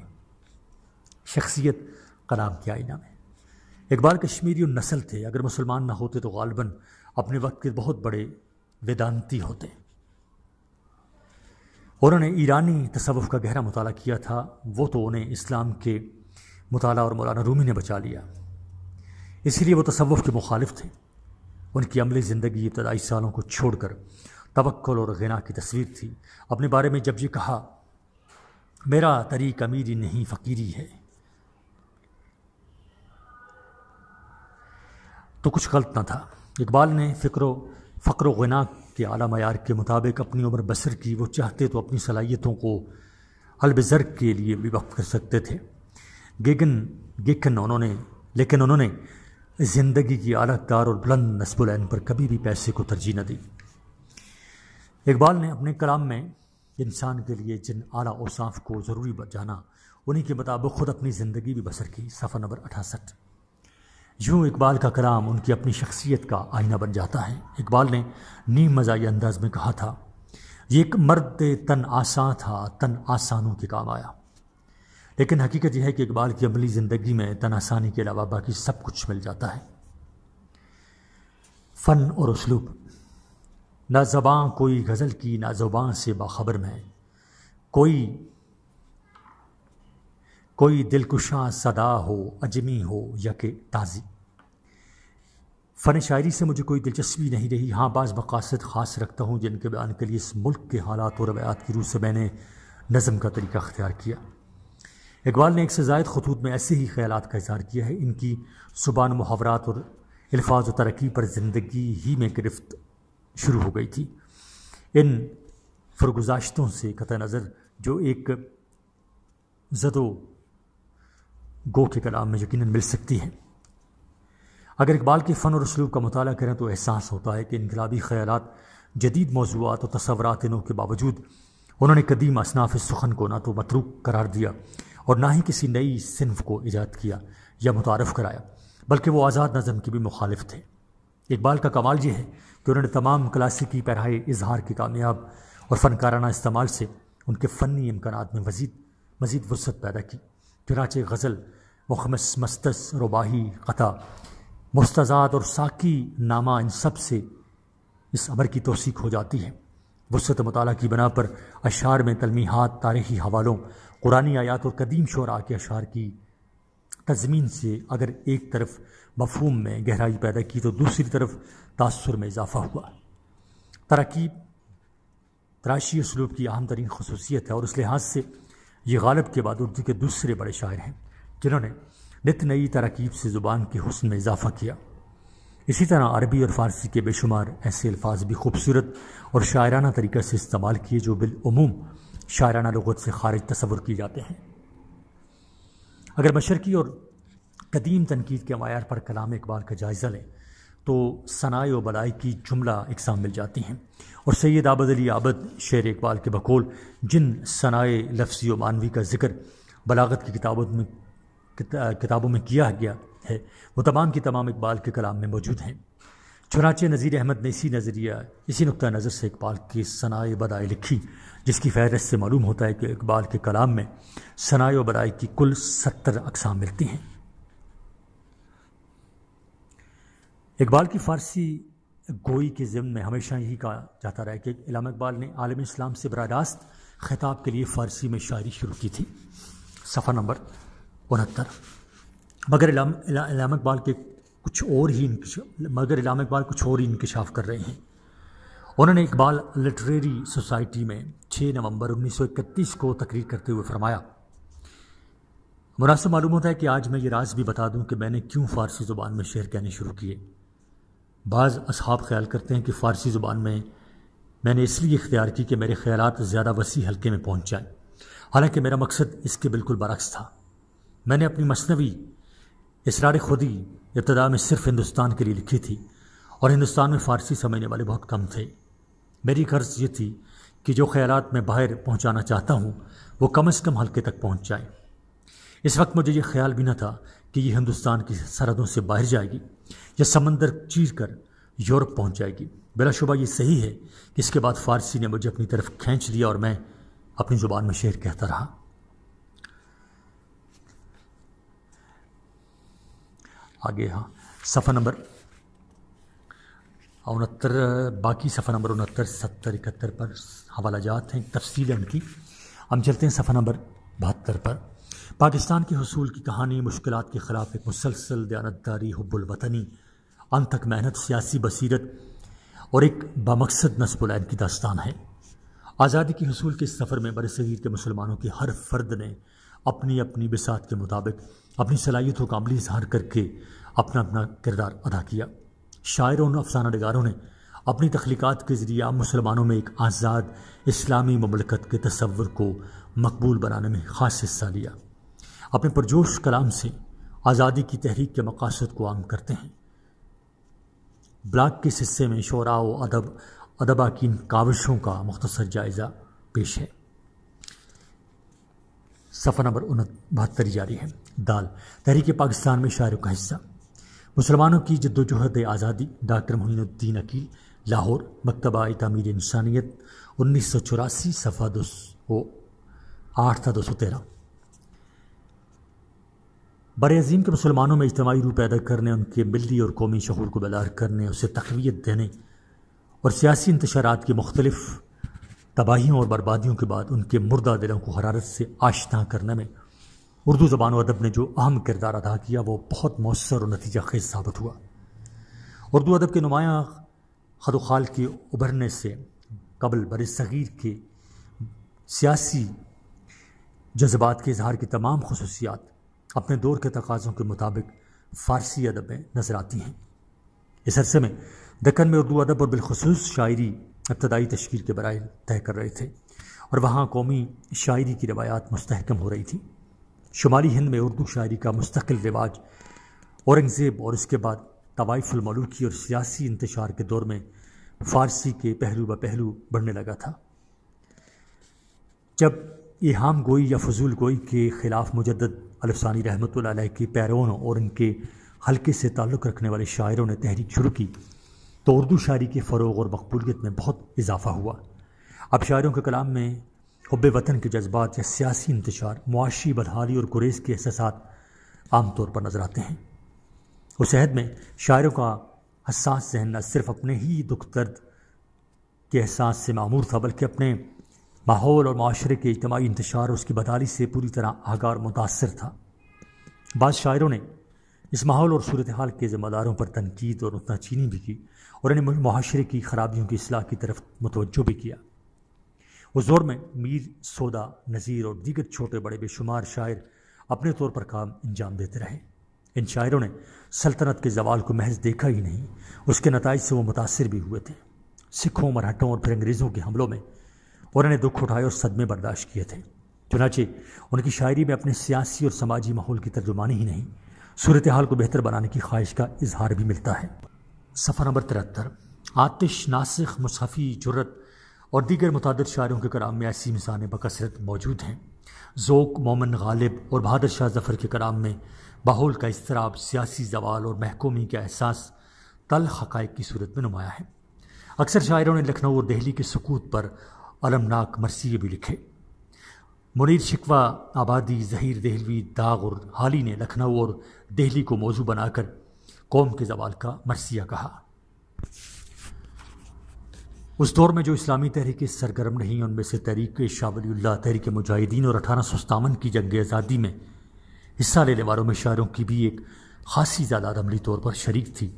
शख्सियत कलाम किया में इकबाल कश्मीरी नस्ल थे अगर मुसलमान ना होते तो गालबन अपने वक्त के बहुत बड़े वेदांती होते उन्होंने ईरानी तसवुफ़ का गहरा मुताल किया था वो तो उन्हें इस्लाम के मताल और मौलाना रूमी ने बचा लिया इसलिए वो तसवुफ़ के मुखालिफ थे उनकी अमली ज़िंदगी इब्तदाई सालों को छोड़कर तवक्ल और गना की तस्वीर थी अपने बारे में जब ये कहा मेरा तरीक अमीरी नहीं फ़कीरी है तो कुछ गलत ना था इकबाल ने फ़िक्र फ़क्र गना के आला मैार के मुताबिक अपनी उम्र बसर की वो चाहते तो अपनी सलाहियतों को हलब ज़र्ग के लिए भी वक्त कर सकते थे गेगन गेकन उन्होंने लेकिन उन्होंने ज़िंदगी की आलाकार और बुलंद नस्बुलैन पर कभी भी पैसे को तरजीह न दी इकबाल ने अपने कलाम में इंसान के लिए जिन आला औसाफ को ज़रूरी जाना उन्हीं के मुताबिक ख़ुद अपनी ज़िंदगी भी बसर की सफ़र नंबर अठासठ यूँ इकबाल का कलाम उनकी अपनी शख्सियत का आईना बन जाता है इकबाल ने नीम मजाई अंदाज में कहा था ये एक मर्द तन आसान था तन आसानों के काम आया लेकिन हकीकत यह है कि इकबाल की अमली ज़िंदगी में तन आसानी के अलावा बाकी सब कुछ मिल जाता है फ़न और उसलूब ना जबाँ कोई गज़ल की ना जुबान से बाखबर में कोई कोई दिलकुशा सदा हो अजमी हो यके ताज़ी फ़न शायरी से मुझे कोई दिलचस्पी नहीं रही हाँ बाज़ मकासद ख़ास रखता हूँ जिनके बयान के लिए इस मुल्क के हालात और रवायात की रूह से मैंने नज़म का तरीका अख्तियार किया इकबाल ने एक से जायद खतूत में ऐसे ही ख्याल का इजहार किया है इनकी सुबान मुहावरात और अल्फाज व तरक्की पर ज़िंदगी ही में गिरफ्त शुरू हो गई थी इन फरगुजाश्तों से कत नज़र जो एक जदो गो के कलाम में यकीन मिल सकती है अगर इकबाल के फ़न और उसलूब का मताल करें तो एहसास होता है कि इनकलाबी ख्याल जदीद मौजूद और तस्वरत इनों के बावजूद उन्होंने कदीम असनाफ सुखन को ना तो मतरूक करार दिया और ना ही किसी नई सिनफ को ईजाद किया या मुतारफ़ कराया बल्कि वो आज़ाद नज़म के भी मुखालिफ थे इकबाल का कमाल यह है कि उन्होंने तमाम क्लासिकी पैराए इजहार के कामयाब और फ़नकाराना इस्तेमाल से उनके फ़नी इम्कान में मजीद मजीद वसत पैदा की चुनाचे गज़ल मुखमस मस्तस रुबाही क़ता मुस्तजाद और साकी नामा इन सब से इस अमर की तोसीक हो जाती है वसत मताल की बना पर अशार में तलमीहत तारीखी हवालों कुरानी आयात और कदीम शरा के अशार की तजमीन से अगर एक तरफ मफहूम में गहराई पैदा की तो दूसरी तरफ तासर में इजाफा हुआ तरकीब तराशी उसलूब की अहम तरीन खसूसियत है और उस लिहाज से ये गालब के बाद उर्दू के दूसरे बड़े शायर हैं जिन्होंने नित नई तरकीब से ज़ुबान के हसन में इजाफ़ा किया इसी तरह अरबी और फ़ारसी के बेशुमार ऐसे अल्फाज भी खूबसूरत और शायराना तरीक़े से इस्तेमाल किए जो बिलूम शायराना लगत से खारिज तस्वुर किए जाते हैं अगर मशरक़ी और कदीम तनकीद के मैार पर कलाम इकबाल का जायज़ा लें तो सनाए व बलाई की जुमला इकसाम मिल जाती हैं और सैद आबद अली आबद शेर इकबाल के बकोल जिन सनाए लफ्जी व मानवी का जिक्र बलागत की किताबों में किताबों में किया गया है वो तमाम की तमाम इकबाल के कलाम में मौजूद हैं चुनाचे नज़ीर अहमद ने इसी नज़रिया इसी नुक़ नज़र से इकबाल की सनाए बदाई लिखी जिसकी फहरस्त से मालूम होता है कि इकबाल के कलाम में सनाए व बदाई की कुल सत्तर अकसाम मिलती हैं इकबाल की फ़ारसी गोई के ज़िम में हमेशा यही कहा जाता रहा है कि इलामा इकबाल ने आलम इस्लाम से बर रास्त खिताब के लिए फ़ारसी में शायरी शुरू की थी सफ़ा नंबर उनहत्तर मगर इलाम, इकबाल के कुछ और ही मगर इलाम इकबाल कुछ और ही इंकशाफ कर रहे हैं उन्होंने इकबाल लिटरेरी सोसाइटी में 6 नवंबर 1931 को तकरीर करते हुए फरमाया मुनासिब मालूम होता है कि आज मैं ये राज भी बता दूं कि मैंने क्यों फ़ारसी ज़ुबान में शेर कहने शुरू किए बाज़ असहाब ख्याल करते हैं कि फ़ारसी ज़ुबान में मैंने इसलिए इख्तियार की कि मेरे ख्याल ज़्यादा वसी हल्के में पहुँच जाएँ हालांकि मेरा मकसद इसके बिल्कुल बरक्स था मैंने अपनी मसनवी इसरार खुदी इब्तदा में सिर्फ हिंदुस्तान के लिए लिखी थी और हिंदुस्तान में फ़ारसी समझने वाले बहुत कम थे मेरी गर्ज ये थी कि जो ख्यालात मैं बाहर पहुंचाना चाहता हूं वो कम से कम हल्के तक पहुंच जाए इस वक्त मुझे ये ख्याल भी न था कि ये हिंदुस्तान की सरहदों से बाहर जाएगी या समंदर चीर कर यूरोप पहुंच जाएगी बिलाशुबा ये सही है कि इसके बाद फ़ारसी ने मुझे अपनी तरफ खींच लिया और मैं अपनी ज़ुबान में शेर कहता रहा आगे हाँ सफ़ा नंबर उनहत्तर बाकी सफ़ा नंबर उनहत्तर सत्तर इकहत्तर पर हवाला जात हैं तफसील है उनकी हम चलते हैं सफ़ा नंबर बहत्तर पर पाकिस्तान के हसूल की कहानी मुश्किल के ख़िलाफ़ एक मुसलसल दयानतदारी हब्बुलवतनी अन तक मेहनत सियासी बसीरत और एक बामकसद नसबुलैन की दास्तान है आज़ादी के हसूल के सफ़र में बरसीर के मुसलमानों के हर फर्द ने अपनी अपनी बिसात के मुताबिक अपनी सलाहियतों का अमली इजहार करके अपना अपना किरदार अदा किया शायरों और अफसाना नगारों ने अपनी तख्लीक़ात के ज़रिए मुसलमानों में एक आज़ाद इस्लामी ममलकत के तस्वर को मकबूल बनाने में ख़ास हिस्सा लिया अपने परजोश कलाम से आज़ादी की तहरीक के मकासद को आम करते हैं ब्लाक के हिस्से में शरा व अदब अदबा की इन काविशों का मुख्तर जायज़ा पेश है सफ़ा नंबर बहत्तर जारी है दाल तहरीक पाकिस्तान में शायरों का हिस्सा मुसलमानों की जद्दोजहद आज़ादी डॉक्टर मोहनुद्दीन अकील लाहौर मकतबा तमीर इंसानियत उन्नीस सौ चौरासी सफ़ा दो सौ आठ था दो सौ तेरह बर अजीम के मुसलमानों में इज्तमाही रूप पैदा करने उनके मिली और कौमी शहूर को बेदार करने उसे तकवीत देने और सियासी इंतशारात की मुख्तलिफ़ तबाहियों और बर्बादियों के बाद उनके मुर्दा दिलों को हरारत से आशना करने में उर्दू ज़बान और अदब ने जो अहम किरदार अदा किया वो बहुत मौसर और नतीजा खेज साबित हुआ उर्दू अदब के नुमाया खदोखाल के उभरने से कबल बर सग़ीर के सियासी जज्बात के इजहार की तमाम खसूसियात अपने दौर के तकाज़ों के मुताबिक फ़ारसी अदब में नज़र आती हैं इस अरसे में दक्कन में उर्दू अदब और बिलखसूस शायरी इब्तदाई तश्कील के बरए तय कर रहे थे और वहाँ कौमी शायरी की रवायात मुस्तकम हो रही थी शुमाली हिंद में उर्दू शायरी का मुस्तकिल रिवाज औरंगज़ेब और इसके बाद तवाइफुलमलूकी और सियासी इंतशार के दौर में फ़ारसी के पहलू ब पहलू बढ़ने लगा था जब इहाम गोई या फजूल गोई के ख़िलाफ़ मुजद अलसानी रहमत के पैरों और उनके हल्के से ताल्लुक़ रखने वाले शायरों ने तहरीक शुरू की तो उर्दू शायरी के फ़रोग और मकबूलियत में बहुत इजाफा हुआ अब शायरों के कलाम में हब वतन के जज्बात या सियासी इंतजार मुआशी बदहाली और गुरेज के एहसास आमतौर पर नज़र आते हैं उस अहद में शायरों का हसास जहन न सिर्फ अपने ही दुख दर्द के एहसास से मामूर था बल्कि अपने माहौल और माशरे के इज्तमाही इंतशार उसकी बदाली से पूरी तरह आगार मुतासर था बाद शायरों ने इस माहौल और सूरत हाल के ज़िम्मेदारों पर तनकीद और उतनाचीनी भी की और इन्हें माशरे की खराबियों की असलाह की तरफ मतवजो भी किया उस दौर में मीर सौदा नज़ीर और दीगर छोटे बड़े बेशुमार शायर अपने तौर पर काम अंजाम देते रहे इन शायरों ने सल्तनत के जवाल को महज देखा ही नहीं उसके नतज से वो मुतासर भी हुए थे सिखों मराठों और फिर अंग्रेज़ों के हमलों में और इन्हें दुख उठाए और सदमे बर्दाश्त किए थे चुनाचे उनकी शायरी में अपने सियासी और समाजी माहौल की तर्जुमानी ही नहीं सूरत हाल को बेहतर बनाने की ख्वाहिश का इजहार भी मिलता है सफ़ा नंबर तिहत्तर आतिश नासिक मुसाफ़ी जुरत और दीगर मुतद शायरों के कराम में ऐसी मिसालें बकसरत मौजूद हैं ज़ोक मोमन गालिब और बहादुर शाह जफ़र के कराम में माहौल का इसतराब सियासी जवाल और महकूमी का एहसास तल हक़ की सूरत में नुमाया है अक्सर शायरों ने लखनऊ और दहली के सकूत पर अलमनाक मरसिए भी लिखे मुनीर शिकवा आबादी जहीर दहलवी दाग और हाली ने लखनऊ और दिल्ली को मौजू बनाकर कौम के जवाल का मरसिया कहा उस दौर में जो इस्लामी तहरीकें सरगर्म नहीं उनमें से तहरीक शावलील्ला तहरीक मुजाहिदीन और अठारह सौ सतावन की जंग आज़ादी में हिस्सा लेने वालों में शायरों की भी एक खासी ज़्यादा अमली तौर पर शरीक थी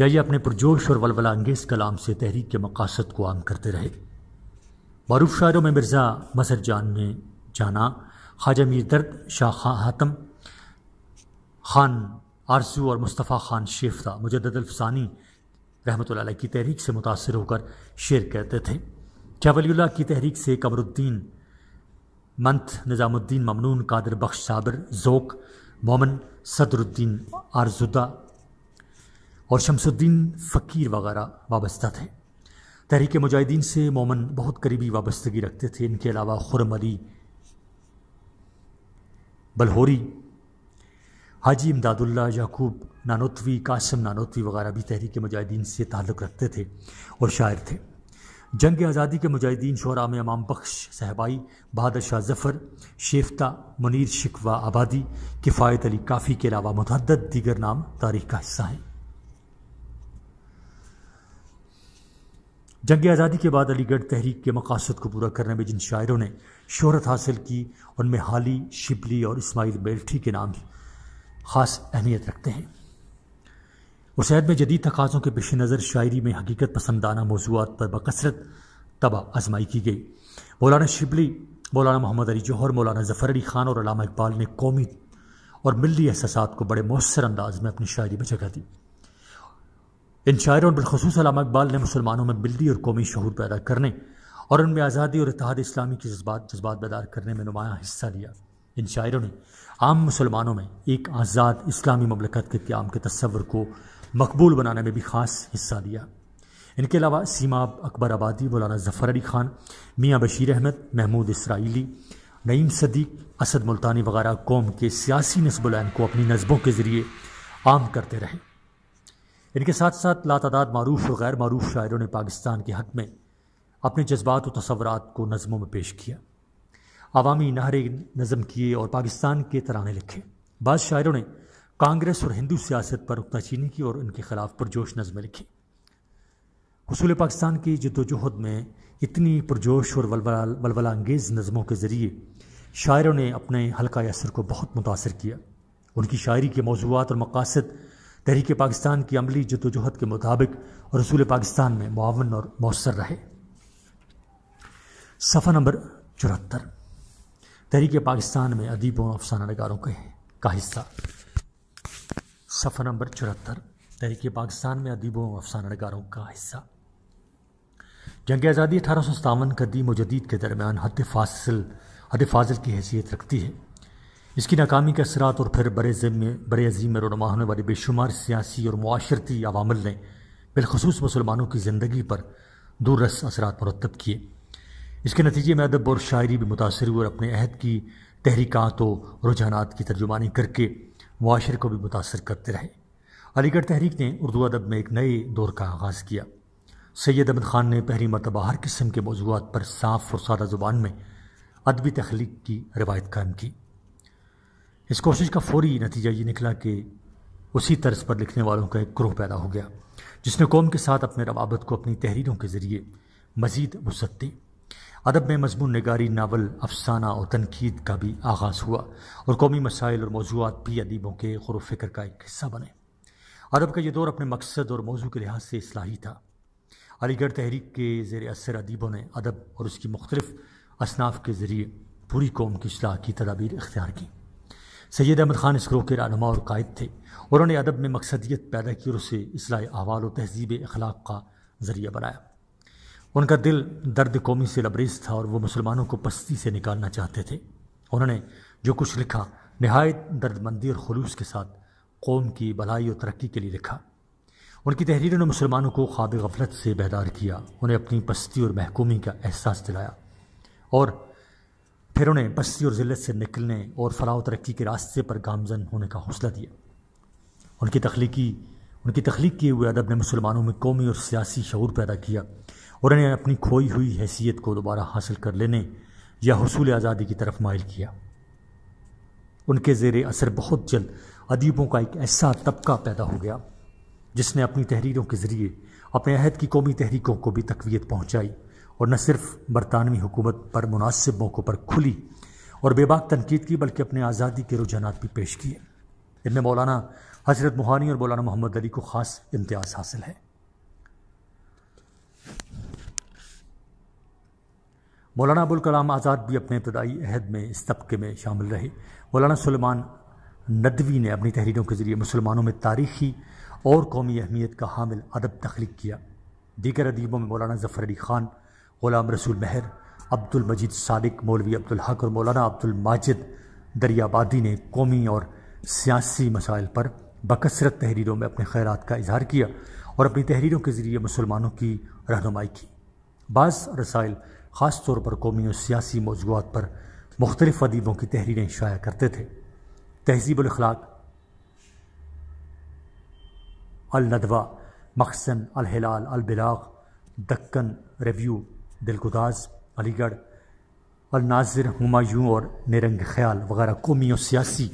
या ये अपने पुरजोश और वलवला अंगेज कलाम से तहरीक के मकासद को आम करते रहे मरूफ शायरों में मिर्ज़ा मसर जान ने जाना ख्वाजा मीर दर्द शाह खां हातम खान आरसू और मुस्तफ़ा खान शेफ्ता मुजदलफसानी रहमत की तहरीक से मुतासर होकर शेर कहते थे क्या वलील्ला की तहरीक से कमरुद्दीन मंथ निज़ामुद्दीन ममनून कादर बख्श साबर ज़ोक मोमन सदरुद्दीन आरजुदा और शमसुद्दीन फ़कीर वगैरह वाबस्ता थे तहरीक मुजाहिदीन से मोमन बहुत करीबी वाबस्तगी रखते थे इनके अलावा खुरम अली बलहोरी हाजी इमदादुल्ला याकूब नानोतवी कासम नानोतवी वगैरह भी तहरीक मुजाहिदीन से ताल्लुक़ रखते थे और शायर थे जंग आज़ादी के मुजाहिदीन शोरा में इमाम बख्श सहबाई बहादुर शाह जफ़र शेफ्ता मुनीर शिकवा आबादी किफ़ायत अली काफ़ी के अलावा मतदद दीगर नाम तारीख का हिस्सा हैं जंग आज़ादी के बाद अलीगढ़ तहरीक के मकासद को पूरा करने में जिन शायरों ने शहरत हासिल की उनमें हाली शिबली और इस्माइल बेल्ठी के नाम ख़ास अहमियत रखते हैं उसैद में जदीद तकाज़ों के पेश नज़र शायरी में हकीकत पसंदाना मौजूद पर बकसरत तबाह आजमाई की गई मौलाना शिबली मौलाना मोहम्मद अली जौहर मौलाना जफ़र अली ख़ान और अलामा इकबाल ने कौमी और मिली एहसास को बड़े मौसर अंदाज में अपनी शायरी में जगह दी इन शायरों बिलखसूस अलामा इकबाल ने मुसलमानों में बिल्ली और कौमी शहूर पैदा करने और उनमें आज़ादी और इतिहाद इस्लामी के जज्बात जज्बात बेदार करने में नुमाया हिस्सा लिया इन शायरों ने आम मुसलमानों में एक आज़ाद इस्लामी ममलकत के क्याम के तस्वर को मकबूल बनाने में भी ख़ास हिस्सा लिया इनके अलावा सीमा अकबर आबादी मौलाना जफ़र अली खान मियाँ बशीर अहमद महमूद इसराइली नईम सदीक असद मुल्तानी वगैरह कौम के सियासी नस्बुलैन को अपनी नस्बों के ज़रिए आम करते रहे इनके साथ साथ लातादाद मरूफ और गैर मरूफ शायरों ने पाकिस्तान के हक में अपने जज्बात व तस्वरत को नज़मों में पेश किया अवामी नहरे नज़म किए और पाकिस्तान के तराने लिखे बाद शायरों ने कांग्रेस और हिंदू सियासत पर नुकताचीनी की और उनके खिलाफ पुरजोश नज़में लिखी हसूल पाकिस्तान की जदोजहद में इतनी पुरजोश और वलवला अंगेज़ नज़मों के ज़रिए शायरों ने अपने हल्का असर को बहुत मुतासर किया उनकी शायरी के मौजूद और मकासद तहरीक पाकिस्तान की अमली जदोजहद के मुताबिक रसूल पाकिस्तान में मुआवन और मौसर रहे सफ़ा नंबर चौहत्तर तहरीक पाकिस्तान में अदीबों अफसाना नगारों के का हिस्सा सफ़ा नंबर चौहत्तर तहरीक पाकिस्तान में अदीबों अफसाना नगारों का हिस्सा जंग आज़ादी अठारह सौ सतावन कदीम जदीद के दरमियान हद फासिल हद फाजिल की हैसियत रखती है इसकी नाकामी के असरात और फिर बड़े ज़िम्मे बड़े अजीम में रोनमा होने वाले बेशुमार सियासी और माशरती अवामल ने बिलखसूस मुसलमानों की ज़िंदगी पर दूरस असर मरतब किए इसके नतीजे में अदब और शायरी भी मुतासर हुई और अपने अहद की तहरीकत और रुझानात की तर्जुमानी करके माशरे को भी मुतासर करते रहे अलीगढ़ तहरीक ने उर्दू अदब में एक नए दौर का आगाज़ किया सैयद अहमद ख़ान ने पहली मरतबा हर किस्म के मौजूद पर साफ़ और सादा ज़ुबान में अदबी तख्लीक की रवायत कायम की इस कोशिश का फौरी नतीजा ये निकला कि उसी तर्ज पर लिखने वालों का एक ग्रोह पैदा हो गया जिसने कौम के साथ अपने रवाबत को अपनी तहरीरों के ज़रिए मज़ीद वसत दी अदब में मजमून नगारी नावल अफसाना और तनकीद का भी आगाज़ हुआ और कौमी मसाइल और मौजूद भी अदीबों के गौर फिक्र का एक हिस्सा बने अदब का यह दौर अपने मकसद और मौजू के लिहाज से असलाही था अलीगढ़ तहरीक के जेर असर अदीबों ने अदब और उसकी मुख्तलिफ असनाफ के ज़रिए पूरी कौम की असलाह की तदाबीर इख्तियार की सैद अहमद ख़ान इस ग्रोह के रहनमा और कायद थे उन्होंने अदब में मकसदियत पैदा की और उसे असलाह अहवाल और तहजीब अखलाक का ज़रिया बनाया उनका दिल दर्द कौमी से लबरेज था और वो मुसलमानों को पस्ती से निकालना चाहते थे उन्होंने जो कुछ लिखा नहायत दर्दमंदी और खलूस के साथ कौम की भलाई और तरक्की के लिए लिखा उनकी तहरीरों ने मुसलमानों को ख्वाब गफलत से बेदार किया उन्हें अपनी पस्ती और महकूमी का एहसास दिलाया और फिर उन्हें बस्ती और ज़िलत से निकलने और फलाह तरक्की के रास्ते पर गामजन होने का हौसला दिया उनकी तख्लीकी उनकी तख्लीक किए हुए अदब ने मुसलमानों में कौमी और सियासी शूर पैदा किया और उन्हें अपनी खोई हुई हैसियत को दोबारा हासिल कर लेने या हसूल आज़ादी की तरफ मायल किया उनके ज़ेर असर बहुत जल्द अदीबों का एक ऐसा तबका पैदा हो गया जिसने अपनी तहरीरों के ज़रिए अपने अहद की कौमी तहरीकों को भी तकवीत पहुँचाई और न सिर्फ बरतानवी हुकूमत पर मुनासिब मौक़ों पर खुली और बेबाक तनकीद की बल्कि अपने आज़ादी के रुझाना भी पेश किए इनमें मौलाना हजरत मोहानी और मौलाना मोहम्मद अली को ख़ास इम्तियाज़ हासिल है मौलाना अबुल कलाम आज़ाद भी अपने इब्तदाई अहद में इस तबके में शामिल रहे मौलाना सलमान नदवी ने अपनी तहरीरों के ज़रिए मुसलमानों में तारीखी और कौमी अहमियत का हामिल अदब तख्लीक किया दीगर अदीबों में मौलाना जफ़र अली ख़ान ग़ुलाम रसूल महर अब्दुल मजीद सादिक मौलवी अब्दुल हक और मौलाना अब्दुल माजिद दरियाबादी ने कौमी और सियासी मसाइल पर बकसरत तहरीरों में अपने खैरत का इजहार किया और अपनी तहरीरों के ज़रिए मुसलमानों की रहनुमाई की बाज़ रसाइल ख़ास तौर पर कौमी और सियासी मौजूद पर मुख्तलिफ़ अदीबों की तहरीरें शाया करते थे तहजीब अखलाक नदवा मखसन अलहिलाल अलबिलाग दक्कन रिव्यू दिलगुदाज अलीगढ़ नाजिर हमायूँ और निरंग ख्याल वगैरह कौमी और सियासी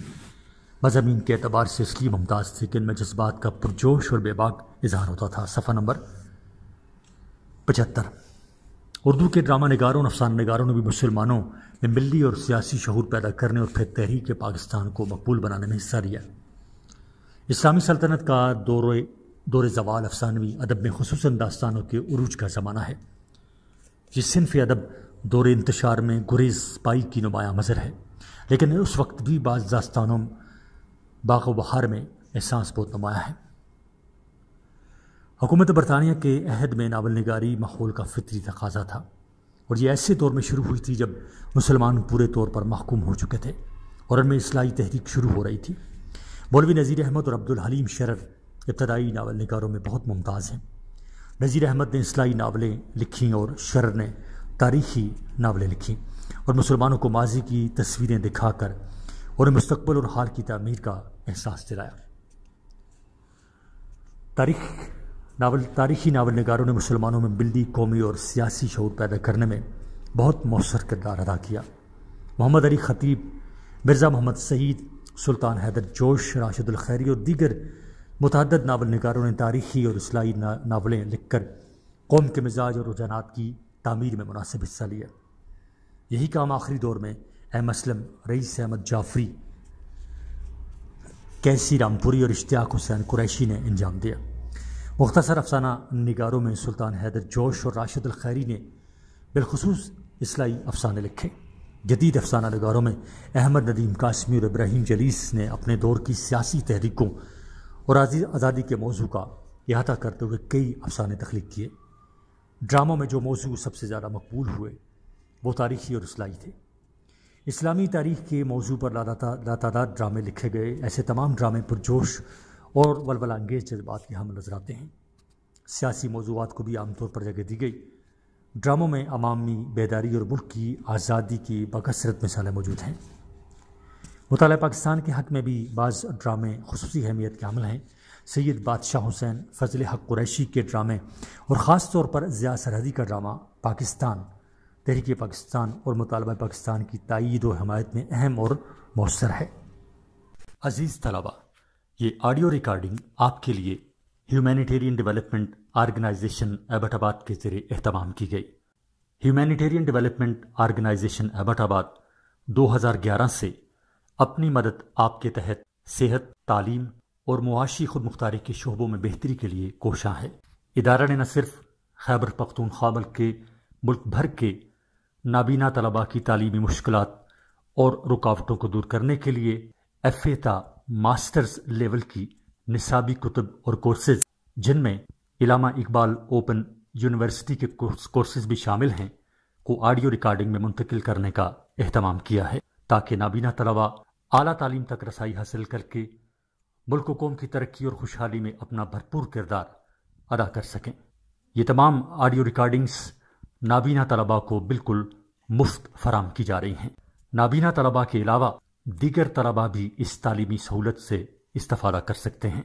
मजामी के अतबार से इसलिए मुमताज़ थे कि इनमें जज्बात का पुरजोश और बेबाक इजहार होता था सफ़ा नंबर पचहत्तर उर्दू के ड्रामा नगारों और अफसान नगारों ने भी मुसलमानों में मिली और सियासी शहूर पैदा करने और फिर तहरीक पाकिस्तान को मकबूल बनाने में हिस्सा लिया इस्लामी सल्तनत का दौरे दौरे जवाल अफसानवी अदब में खसूस दास्तानों के अरूज का ज़माना है ये सिनफ अदब दौरे इंतशार में गुरेज पाई की नुमाया मज़र है लेकिन उस वक्त भी बाज़ दास्तानों बाग बहार में एहसास बहुत नुमाया है हुकूमत बरतानिया के अहद में नावल नगारी माहौल का फितरी तकाजा था और ये ऐसे दौर में शुरू हुई थी जब मुसलमान पूरे तौर पर महकूम हो चुके थे और उनमें इसलाई तहरीक शुरू हो रही थी मौलवी नज़ीर अहमद और अब्दुल हलीम शरर इब्तदाई नावल नगारों में बहुत मुमताज़ हैं नज़ीर अहमद ने इसलाई नावलें लिखीं और शर ने तारीखी नावलें लिखीं और मुसलमानों को माजी की तस्वीरें दिखाकर उन्हें मुस्तबल और हाल की तमीर का एहसास दिलाया तारीख नावल तारीखी नावल नगारों ने मुसलमानों में बिल्ली कौमी और सियासी शौर पैदा करने में बहुत मौसर किरदार अदा किया मोहम्मद अली ख़तीब मिर्ज़ा मोहम्मद सईद सुल्तान हैदर जोश राशिदुल खैरी और दीगर मुतद नावल नगारों ने तारीखी और असलाई ना, नावलें लिख कर कौम के मिजाज और रुझाना की तमीर में मुनासिब हिस्सा लिया यही काम आखिरी दौर में एम असलम रईस अहमद जाफरी कैसी रामपुरी और इश्तियाक हुसैन कुरैशी ने अंजाम दिया मुख्तसर अफसाना नगारों में सुल्तान हैदर जोश और राशिद अलखैरी ने बिलखसूस इसलाई अफसाने लिखे जदीद अफसाना नगारों में अहमद नदीम काश्मीर और इब्राहिम जलीस ने अपने दौर की सियासी तहरीकों और आज़ादी के मौजू का अहाता करते हुए कई अफसाने तख्लीक किए ड्रामों में जो मौजू सबसे ज़्यादा मकबूल हुए वो तारीखी और असलाई थे इस्लामी तारीख के मौजू पर लातादार ड्रामे लिखे गए ऐसे तमाम ड्रामे पुरजोश और अंगेज जज्बात के हम नजर आते हैं सियासी मौजूद को भी आमतौर पर जगह दी गई ड्रामों में अवामी बेदारी और मुल्क की आज़ादी की बकसरत मिसालें मौजूद हैं मुताल पाकिस्तान के हक़ में भी बाज़ ड्रामे खसूस अहमियत के हमल हैं सैद बादशाह हुसैन फजल हक क्रैशी के ड्रामे और ख़ास तौर पर ज़िया सरहदी का ड्रामा पाकिस्तान तहरीक पाकिस्तान और मुतालबा पाकिस्तान की तइद व हमायत में अहम और मौसर है अज़ीज़ तलबा ये आडियो रिकॉर्डिंग आपके लिए ह्यूमानिटेरियन डेवलपमेंट आर्गेनाइजेशन एबटाबाद के ज़रिए अहतमाम की गई ह्यूमानिटेरियन डेवलपमेंट आर्गेनाइजेशन एबटाबाद ग्यारह से अपनी मदद आपके तहत सेहत तालीम और मुआशी खुद मुख्तारी के शोबों में बेहतरी के लिए कोशा है इदारा ने न सिर्फ खैबर पख्तूनख्वा बल्कि मुल्क भर के नाबीना तलबा की तालीमी मुश्किल और रुकावटों को दूर करने के लिए एफेता मास्टर्स लेवल की निसाबी कुतब और कोर्सेज जिनमें इलामा इकबाल ओपन यूनिवर्सिटी के कोर्सेज भी शामिल हैं को ऑडियो रिकॉर्डिंग में मुंतकिल करने का अहतमाम किया है ताकि नाबीना तलबा आला तालीम तक रसाई हासिल करके मुल्क कौम की तरक्की और खुशहाली में अपना भरपूर किरदार अदा कर सकें ये तमाम ऑडियो रिकॉर्डिंग्स नाबीना तलबा को बिल्कुल मुफ्त फराम की जा रही हैं नाबीना तलबा के अलावा दीगर तलबा भी इस तालीमी सहूलत से इस्तफा कर सकते हैं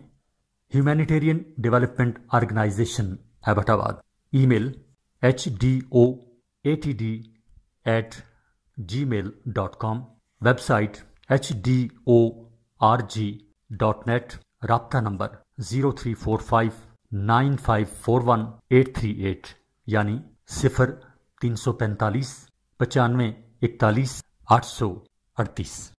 humanitarian development organisation Abbottabad email H D O A T D at Gmail dot com website H D O R G dot net रबता number zero three four five nine five four one eight three eight यानी सिफर तीन सौ पैंतालीस पचानवे इकतालीस आठ सौ अड़तीस